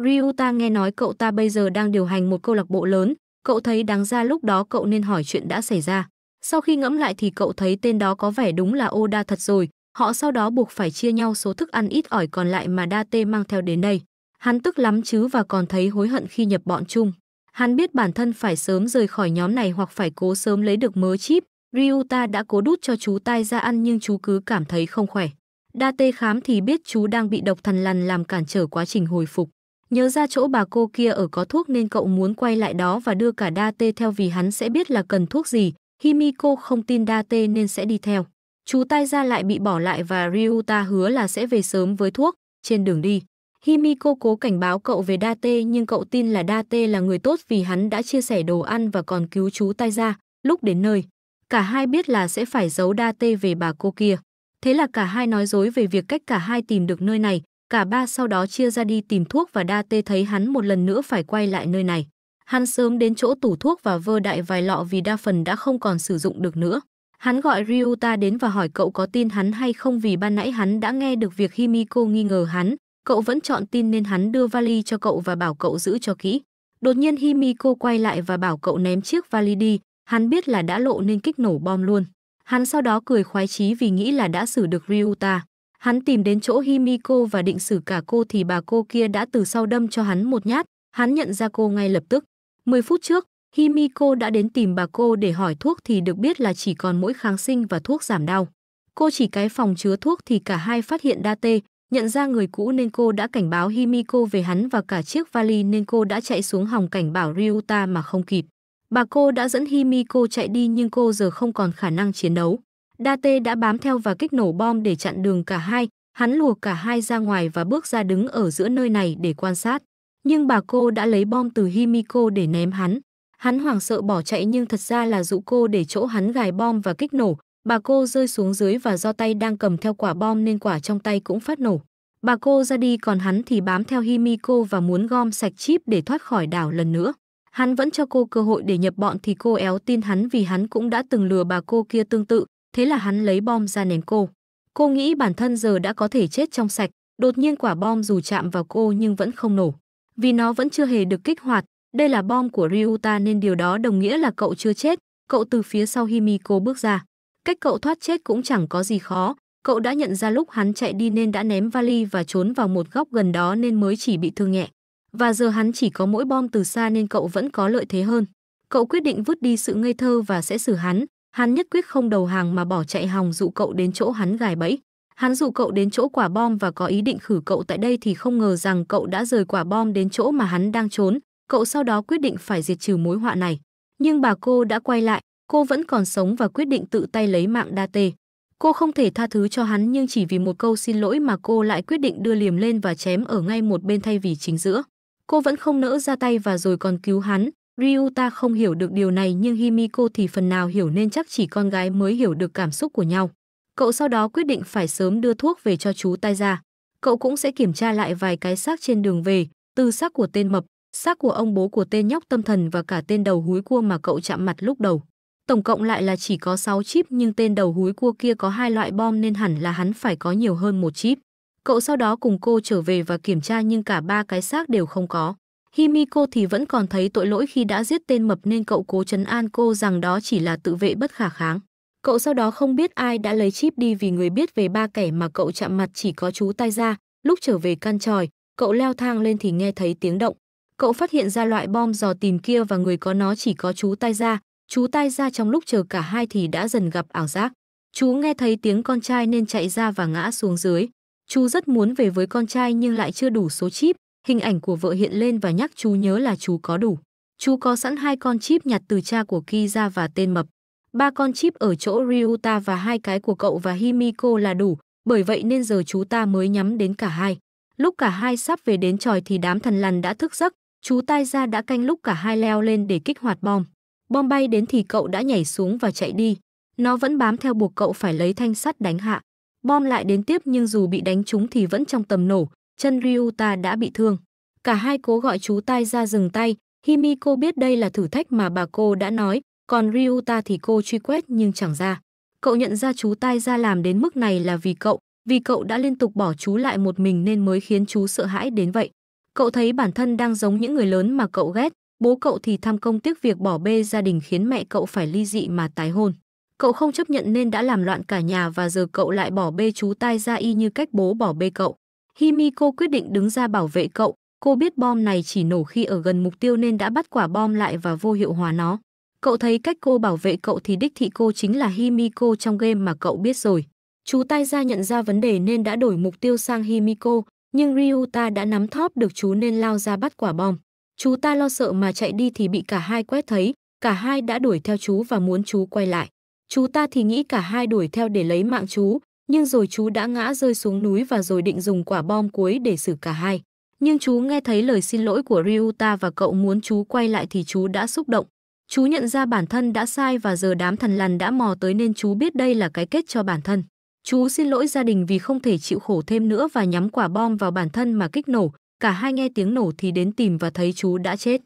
Ryuta nghe nói cậu ta bây giờ đang điều hành một câu lạc bộ lớn, cậu thấy đáng ra lúc đó cậu nên hỏi chuyện đã xảy ra. Sau khi ngẫm lại thì cậu thấy tên đó có vẻ đúng là Oda thật rồi, họ sau đó buộc phải chia nhau số thức ăn ít ỏi còn lại mà Đa Tê mang theo đến đây. Hắn tức lắm chứ và còn thấy hối hận khi nhập bọn chung. Hắn biết bản thân phải sớm rời khỏi nhóm này hoặc phải cố sớm lấy được mớ chip. Ryuta đã cố đút cho chú tai ra ăn nhưng chú cứ cảm thấy không khỏe. Đa tê khám thì biết chú đang bị độc thần lằn làm cản trở quá trình hồi phục. Nhớ ra chỗ bà cô kia ở có thuốc nên cậu muốn quay lại đó và đưa cả đa tê theo vì hắn sẽ biết là cần thuốc gì, Himiko không tin Date nên sẽ đi theo. Chú tai ra lại bị bỏ lại và Ryuta hứa là sẽ về sớm với thuốc. Trên đường đi, Himiko cố cảnh báo cậu về Date nhưng cậu tin là Date là người tốt vì hắn đã chia sẻ đồ ăn và còn cứu chú tai ra. Lúc đến nơi, cả hai biết là sẽ phải giấu Date về bà cô kia. Thế là cả hai nói dối về việc cách cả hai tìm được nơi này. Cả ba sau đó chia ra đi tìm thuốc và Date thấy hắn một lần nữa phải quay lại nơi này. Hắn sớm đến chỗ tủ thuốc và vơ đại vài lọ vì đa phần đã không còn sử dụng được nữa. Hắn gọi Ryuta đến và hỏi cậu có tin hắn hay không vì ban nãy hắn đã nghe được việc Himiko nghi ngờ hắn. Cậu vẫn chọn tin nên hắn đưa vali cho cậu và bảo cậu giữ cho kỹ. Đột nhiên Himiko quay lại và bảo cậu ném chiếc vali đi. Hắn biết là đã lộ nên kích nổ bom luôn. Hắn sau đó cười khoái chí vì nghĩ là đã xử được Ryuta. Hắn tìm đến chỗ Himiko và định xử cả cô thì bà cô kia đã từ sau đâm cho hắn một nhát. Hắn nhận ra cô ngay lập tức. 10 phút trước, Himiko đã đến tìm bà cô để hỏi thuốc thì được biết là chỉ còn mỗi kháng sinh và thuốc giảm đau. Cô chỉ cái phòng chứa thuốc thì cả hai phát hiện đa tê, nhận ra người cũ nên cô đã cảnh báo Himiko về hắn và cả chiếc vali nên cô đã chạy xuống hòng cảnh bảo Ryuta mà không kịp. Bà cô đã dẫn Himiko chạy đi nhưng cô giờ không còn khả năng chiến đấu. Date đã bám theo và kích nổ bom để chặn đường cả hai, hắn lùa cả hai ra ngoài và bước ra đứng ở giữa nơi này để quan sát nhưng bà cô đã lấy bom từ Himiko để ném hắn. Hắn hoảng sợ bỏ chạy nhưng thật ra là dụ cô để chỗ hắn gài bom và kích nổ. Bà cô rơi xuống dưới và do tay đang cầm theo quả bom nên quả trong tay cũng phát nổ. Bà cô ra đi còn hắn thì bám theo Himiko và muốn gom sạch chip để thoát khỏi đảo lần nữa. Hắn vẫn cho cô cơ hội để nhập bọn thì cô éo tin hắn vì hắn cũng đã từng lừa bà cô kia tương tự, thế là hắn lấy bom ra ném cô. Cô nghĩ bản thân giờ đã có thể chết trong sạch, đột nhiên quả bom dù chạm vào cô nhưng vẫn không nổ vì nó vẫn chưa hề được kích hoạt. Đây là bom của Ryuta nên điều đó đồng nghĩa là cậu chưa chết. Cậu từ phía sau Himiko bước ra. Cách cậu thoát chết cũng chẳng có gì khó. Cậu đã nhận ra lúc hắn chạy đi nên đã ném vali và trốn vào một góc gần đó nên mới chỉ bị thương nhẹ. Và giờ hắn chỉ có mỗi bom từ xa nên cậu vẫn có lợi thế hơn. Cậu quyết định vứt đi sự ngây thơ và sẽ xử hắn. Hắn nhất quyết không đầu hàng mà bỏ chạy hòng dụ cậu đến chỗ hắn gài bẫy. Hắn dụ cậu đến chỗ quả bom và có ý định khử cậu tại đây thì không ngờ rằng cậu đã rời quả bom đến chỗ mà hắn đang trốn. Cậu sau đó quyết định phải diệt trừ mối họa này. Nhưng bà cô đã quay lại, cô vẫn còn sống và quyết định tự tay lấy mạng đa tê. Cô không thể tha thứ cho hắn nhưng chỉ vì một câu xin lỗi mà cô lại quyết định đưa liềm lên và chém ở ngay một bên thay vì chính giữa. Cô vẫn không nỡ ra tay và rồi còn cứu hắn. Ryuta không hiểu được điều này nhưng Himiko thì phần nào hiểu nên chắc chỉ con gái mới hiểu được cảm xúc của nhau. Cậu sau đó quyết định phải sớm đưa thuốc về cho chú tai ra. Cậu cũng sẽ kiểm tra lại vài cái xác trên đường về, từ xác của tên mập, xác của ông bố của tên nhóc tâm thần và cả tên đầu húi cua mà cậu chạm mặt lúc đầu. Tổng cộng lại là chỉ có 6 chip nhưng tên đầu húi cua kia có hai loại bom nên hẳn là hắn phải có nhiều hơn một chip. Cậu sau đó cùng cô trở về và kiểm tra nhưng cả ba cái xác đều không có. Himiko thì vẫn còn thấy tội lỗi khi đã giết tên mập nên cậu cố chấn an cô rằng đó chỉ là tự vệ bất khả kháng. Cậu sau đó không biết ai đã lấy chip đi vì người biết về ba kẻ mà cậu chạm mặt chỉ có chú tay ra. Lúc trở về căn tròi, cậu leo thang lên thì nghe thấy tiếng động. Cậu phát hiện ra loại bom dò tìm kia và người có nó chỉ có chú tay ra. Chú tay ra trong lúc chờ cả hai thì đã dần gặp ảo giác. Chú nghe thấy tiếng con trai nên chạy ra và ngã xuống dưới. Chú rất muốn về với con trai nhưng lại chưa đủ số chip. Hình ảnh của vợ hiện lên và nhắc chú nhớ là chú có đủ. Chú có sẵn hai con chip nhặt từ cha của Ki ra và tên mập. Ba con chip ở chỗ Ryuta và hai cái của cậu và Himiko là đủ, bởi vậy nên giờ chú ta mới nhắm đến cả hai. Lúc cả hai sắp về đến tròi thì đám thần lằn đã thức giấc, chú tai ra đã canh lúc cả hai leo lên để kích hoạt bom. Bom bay đến thì cậu đã nhảy xuống và chạy đi. Nó vẫn bám theo buộc cậu phải lấy thanh sắt đánh hạ. Bom lại đến tiếp nhưng dù bị đánh trúng thì vẫn trong tầm nổ, chân Ryuta đã bị thương. Cả hai cố gọi chú tai ra dừng tay, Himiko biết đây là thử thách mà bà cô đã nói, còn Ryuta thì cô truy quét nhưng chẳng ra. Cậu nhận ra chú tai ra làm đến mức này là vì cậu, vì cậu đã liên tục bỏ chú lại một mình nên mới khiến chú sợ hãi đến vậy. Cậu thấy bản thân đang giống những người lớn mà cậu ghét, bố cậu thì tham công tiếc việc bỏ bê gia đình khiến mẹ cậu phải ly dị mà tái hôn. Cậu không chấp nhận nên đã làm loạn cả nhà và giờ cậu lại bỏ bê chú tai ra y như cách bố bỏ bê cậu. Himiko quyết định đứng ra bảo vệ cậu, cô biết bom này chỉ nổ khi ở gần mục tiêu nên đã bắt quả bom lại và vô hiệu hóa nó. Cậu thấy cách cô bảo vệ cậu thì đích thị cô chính là Himiko trong game mà cậu biết rồi. Chú tay ra nhận ra vấn đề nên đã đổi mục tiêu sang Himiko, nhưng Ryuta đã nắm thóp được chú nên lao ra bắt quả bom. Chú ta lo sợ mà chạy đi thì bị cả hai quét thấy, cả hai đã đuổi theo chú và muốn chú quay lại. Chú ta thì nghĩ cả hai đuổi theo để lấy mạng chú, nhưng rồi chú đã ngã rơi xuống núi và rồi định dùng quả bom cuối để xử cả hai. Nhưng chú nghe thấy lời xin lỗi của Ryuta và cậu muốn chú quay lại thì chú đã xúc động, Chú nhận ra bản thân đã sai và giờ đám thần lằn đã mò tới nên chú biết đây là cái kết cho bản thân. Chú xin lỗi gia đình vì không thể chịu khổ thêm nữa và nhắm quả bom vào bản thân mà kích nổ. Cả hai nghe tiếng nổ thì đến tìm và thấy chú đã chết.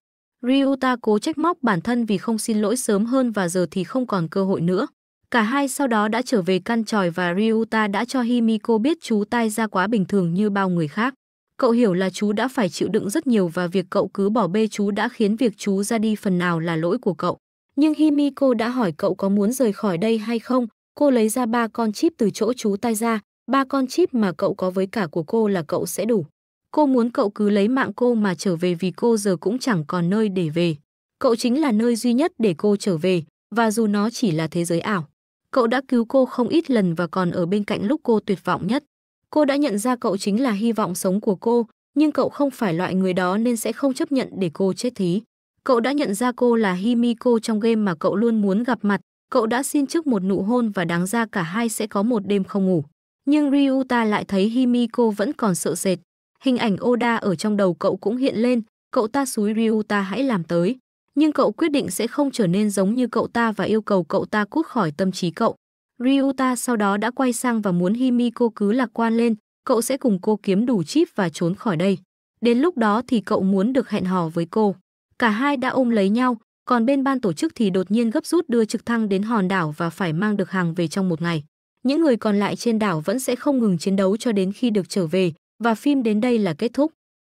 Ryuta cố trách móc bản thân vì không xin lỗi sớm hơn và giờ thì không còn cơ hội nữa. Cả hai sau đó đã trở về căn tròi và Ryuta đã cho Himiko biết chú tai ra quá bình thường như bao người khác. Cậu hiểu là chú đã phải chịu đựng rất nhiều và việc cậu cứ bỏ bê chú đã khiến việc chú ra đi phần nào là lỗi của cậu. Nhưng Himiko đã hỏi cậu có muốn rời khỏi đây hay không. Cô lấy ra ba con chip từ chỗ chú tay ra, ba con chip mà cậu có với cả của cô là cậu sẽ đủ. Cô muốn cậu cứ lấy mạng cô mà trở về vì cô giờ cũng chẳng còn nơi để về. Cậu chính là nơi duy nhất để cô trở về, và dù nó chỉ là thế giới ảo. Cậu đã cứu cô không ít lần và còn ở bên cạnh lúc cô tuyệt vọng nhất. Cô đã nhận ra cậu chính là hy vọng sống của cô, nhưng cậu không phải loại người đó nên sẽ không chấp nhận để cô chết thí. Cậu đã nhận ra cô là Himiko trong game mà cậu luôn muốn gặp mặt, cậu đã xin trước một nụ hôn và đáng ra cả hai sẽ có một đêm không ngủ. Nhưng Ryuta lại thấy Himiko vẫn còn sợ sệt. Hình ảnh Oda ở trong đầu cậu cũng hiện lên, cậu ta xúi Ryuta hãy làm tới. Nhưng cậu quyết định sẽ không trở nên giống như cậu ta và yêu cầu cậu ta cút khỏi tâm trí cậu. Ryuta sau đó đã quay sang và muốn Himiko cứ lạc quan lên, cậu sẽ cùng cô kiếm đủ chip và trốn khỏi đây. Đến lúc đó thì cậu muốn được hẹn hò với cô. Cả hai đã ôm lấy nhau, còn bên ban tổ chức thì đột nhiên gấp rút đưa trực thăng đến hòn đảo và phải mang được hàng về trong một ngày. Những người còn lại trên đảo vẫn sẽ không ngừng chiến đấu cho đến khi được trở về và phim đến đây là kết thúc.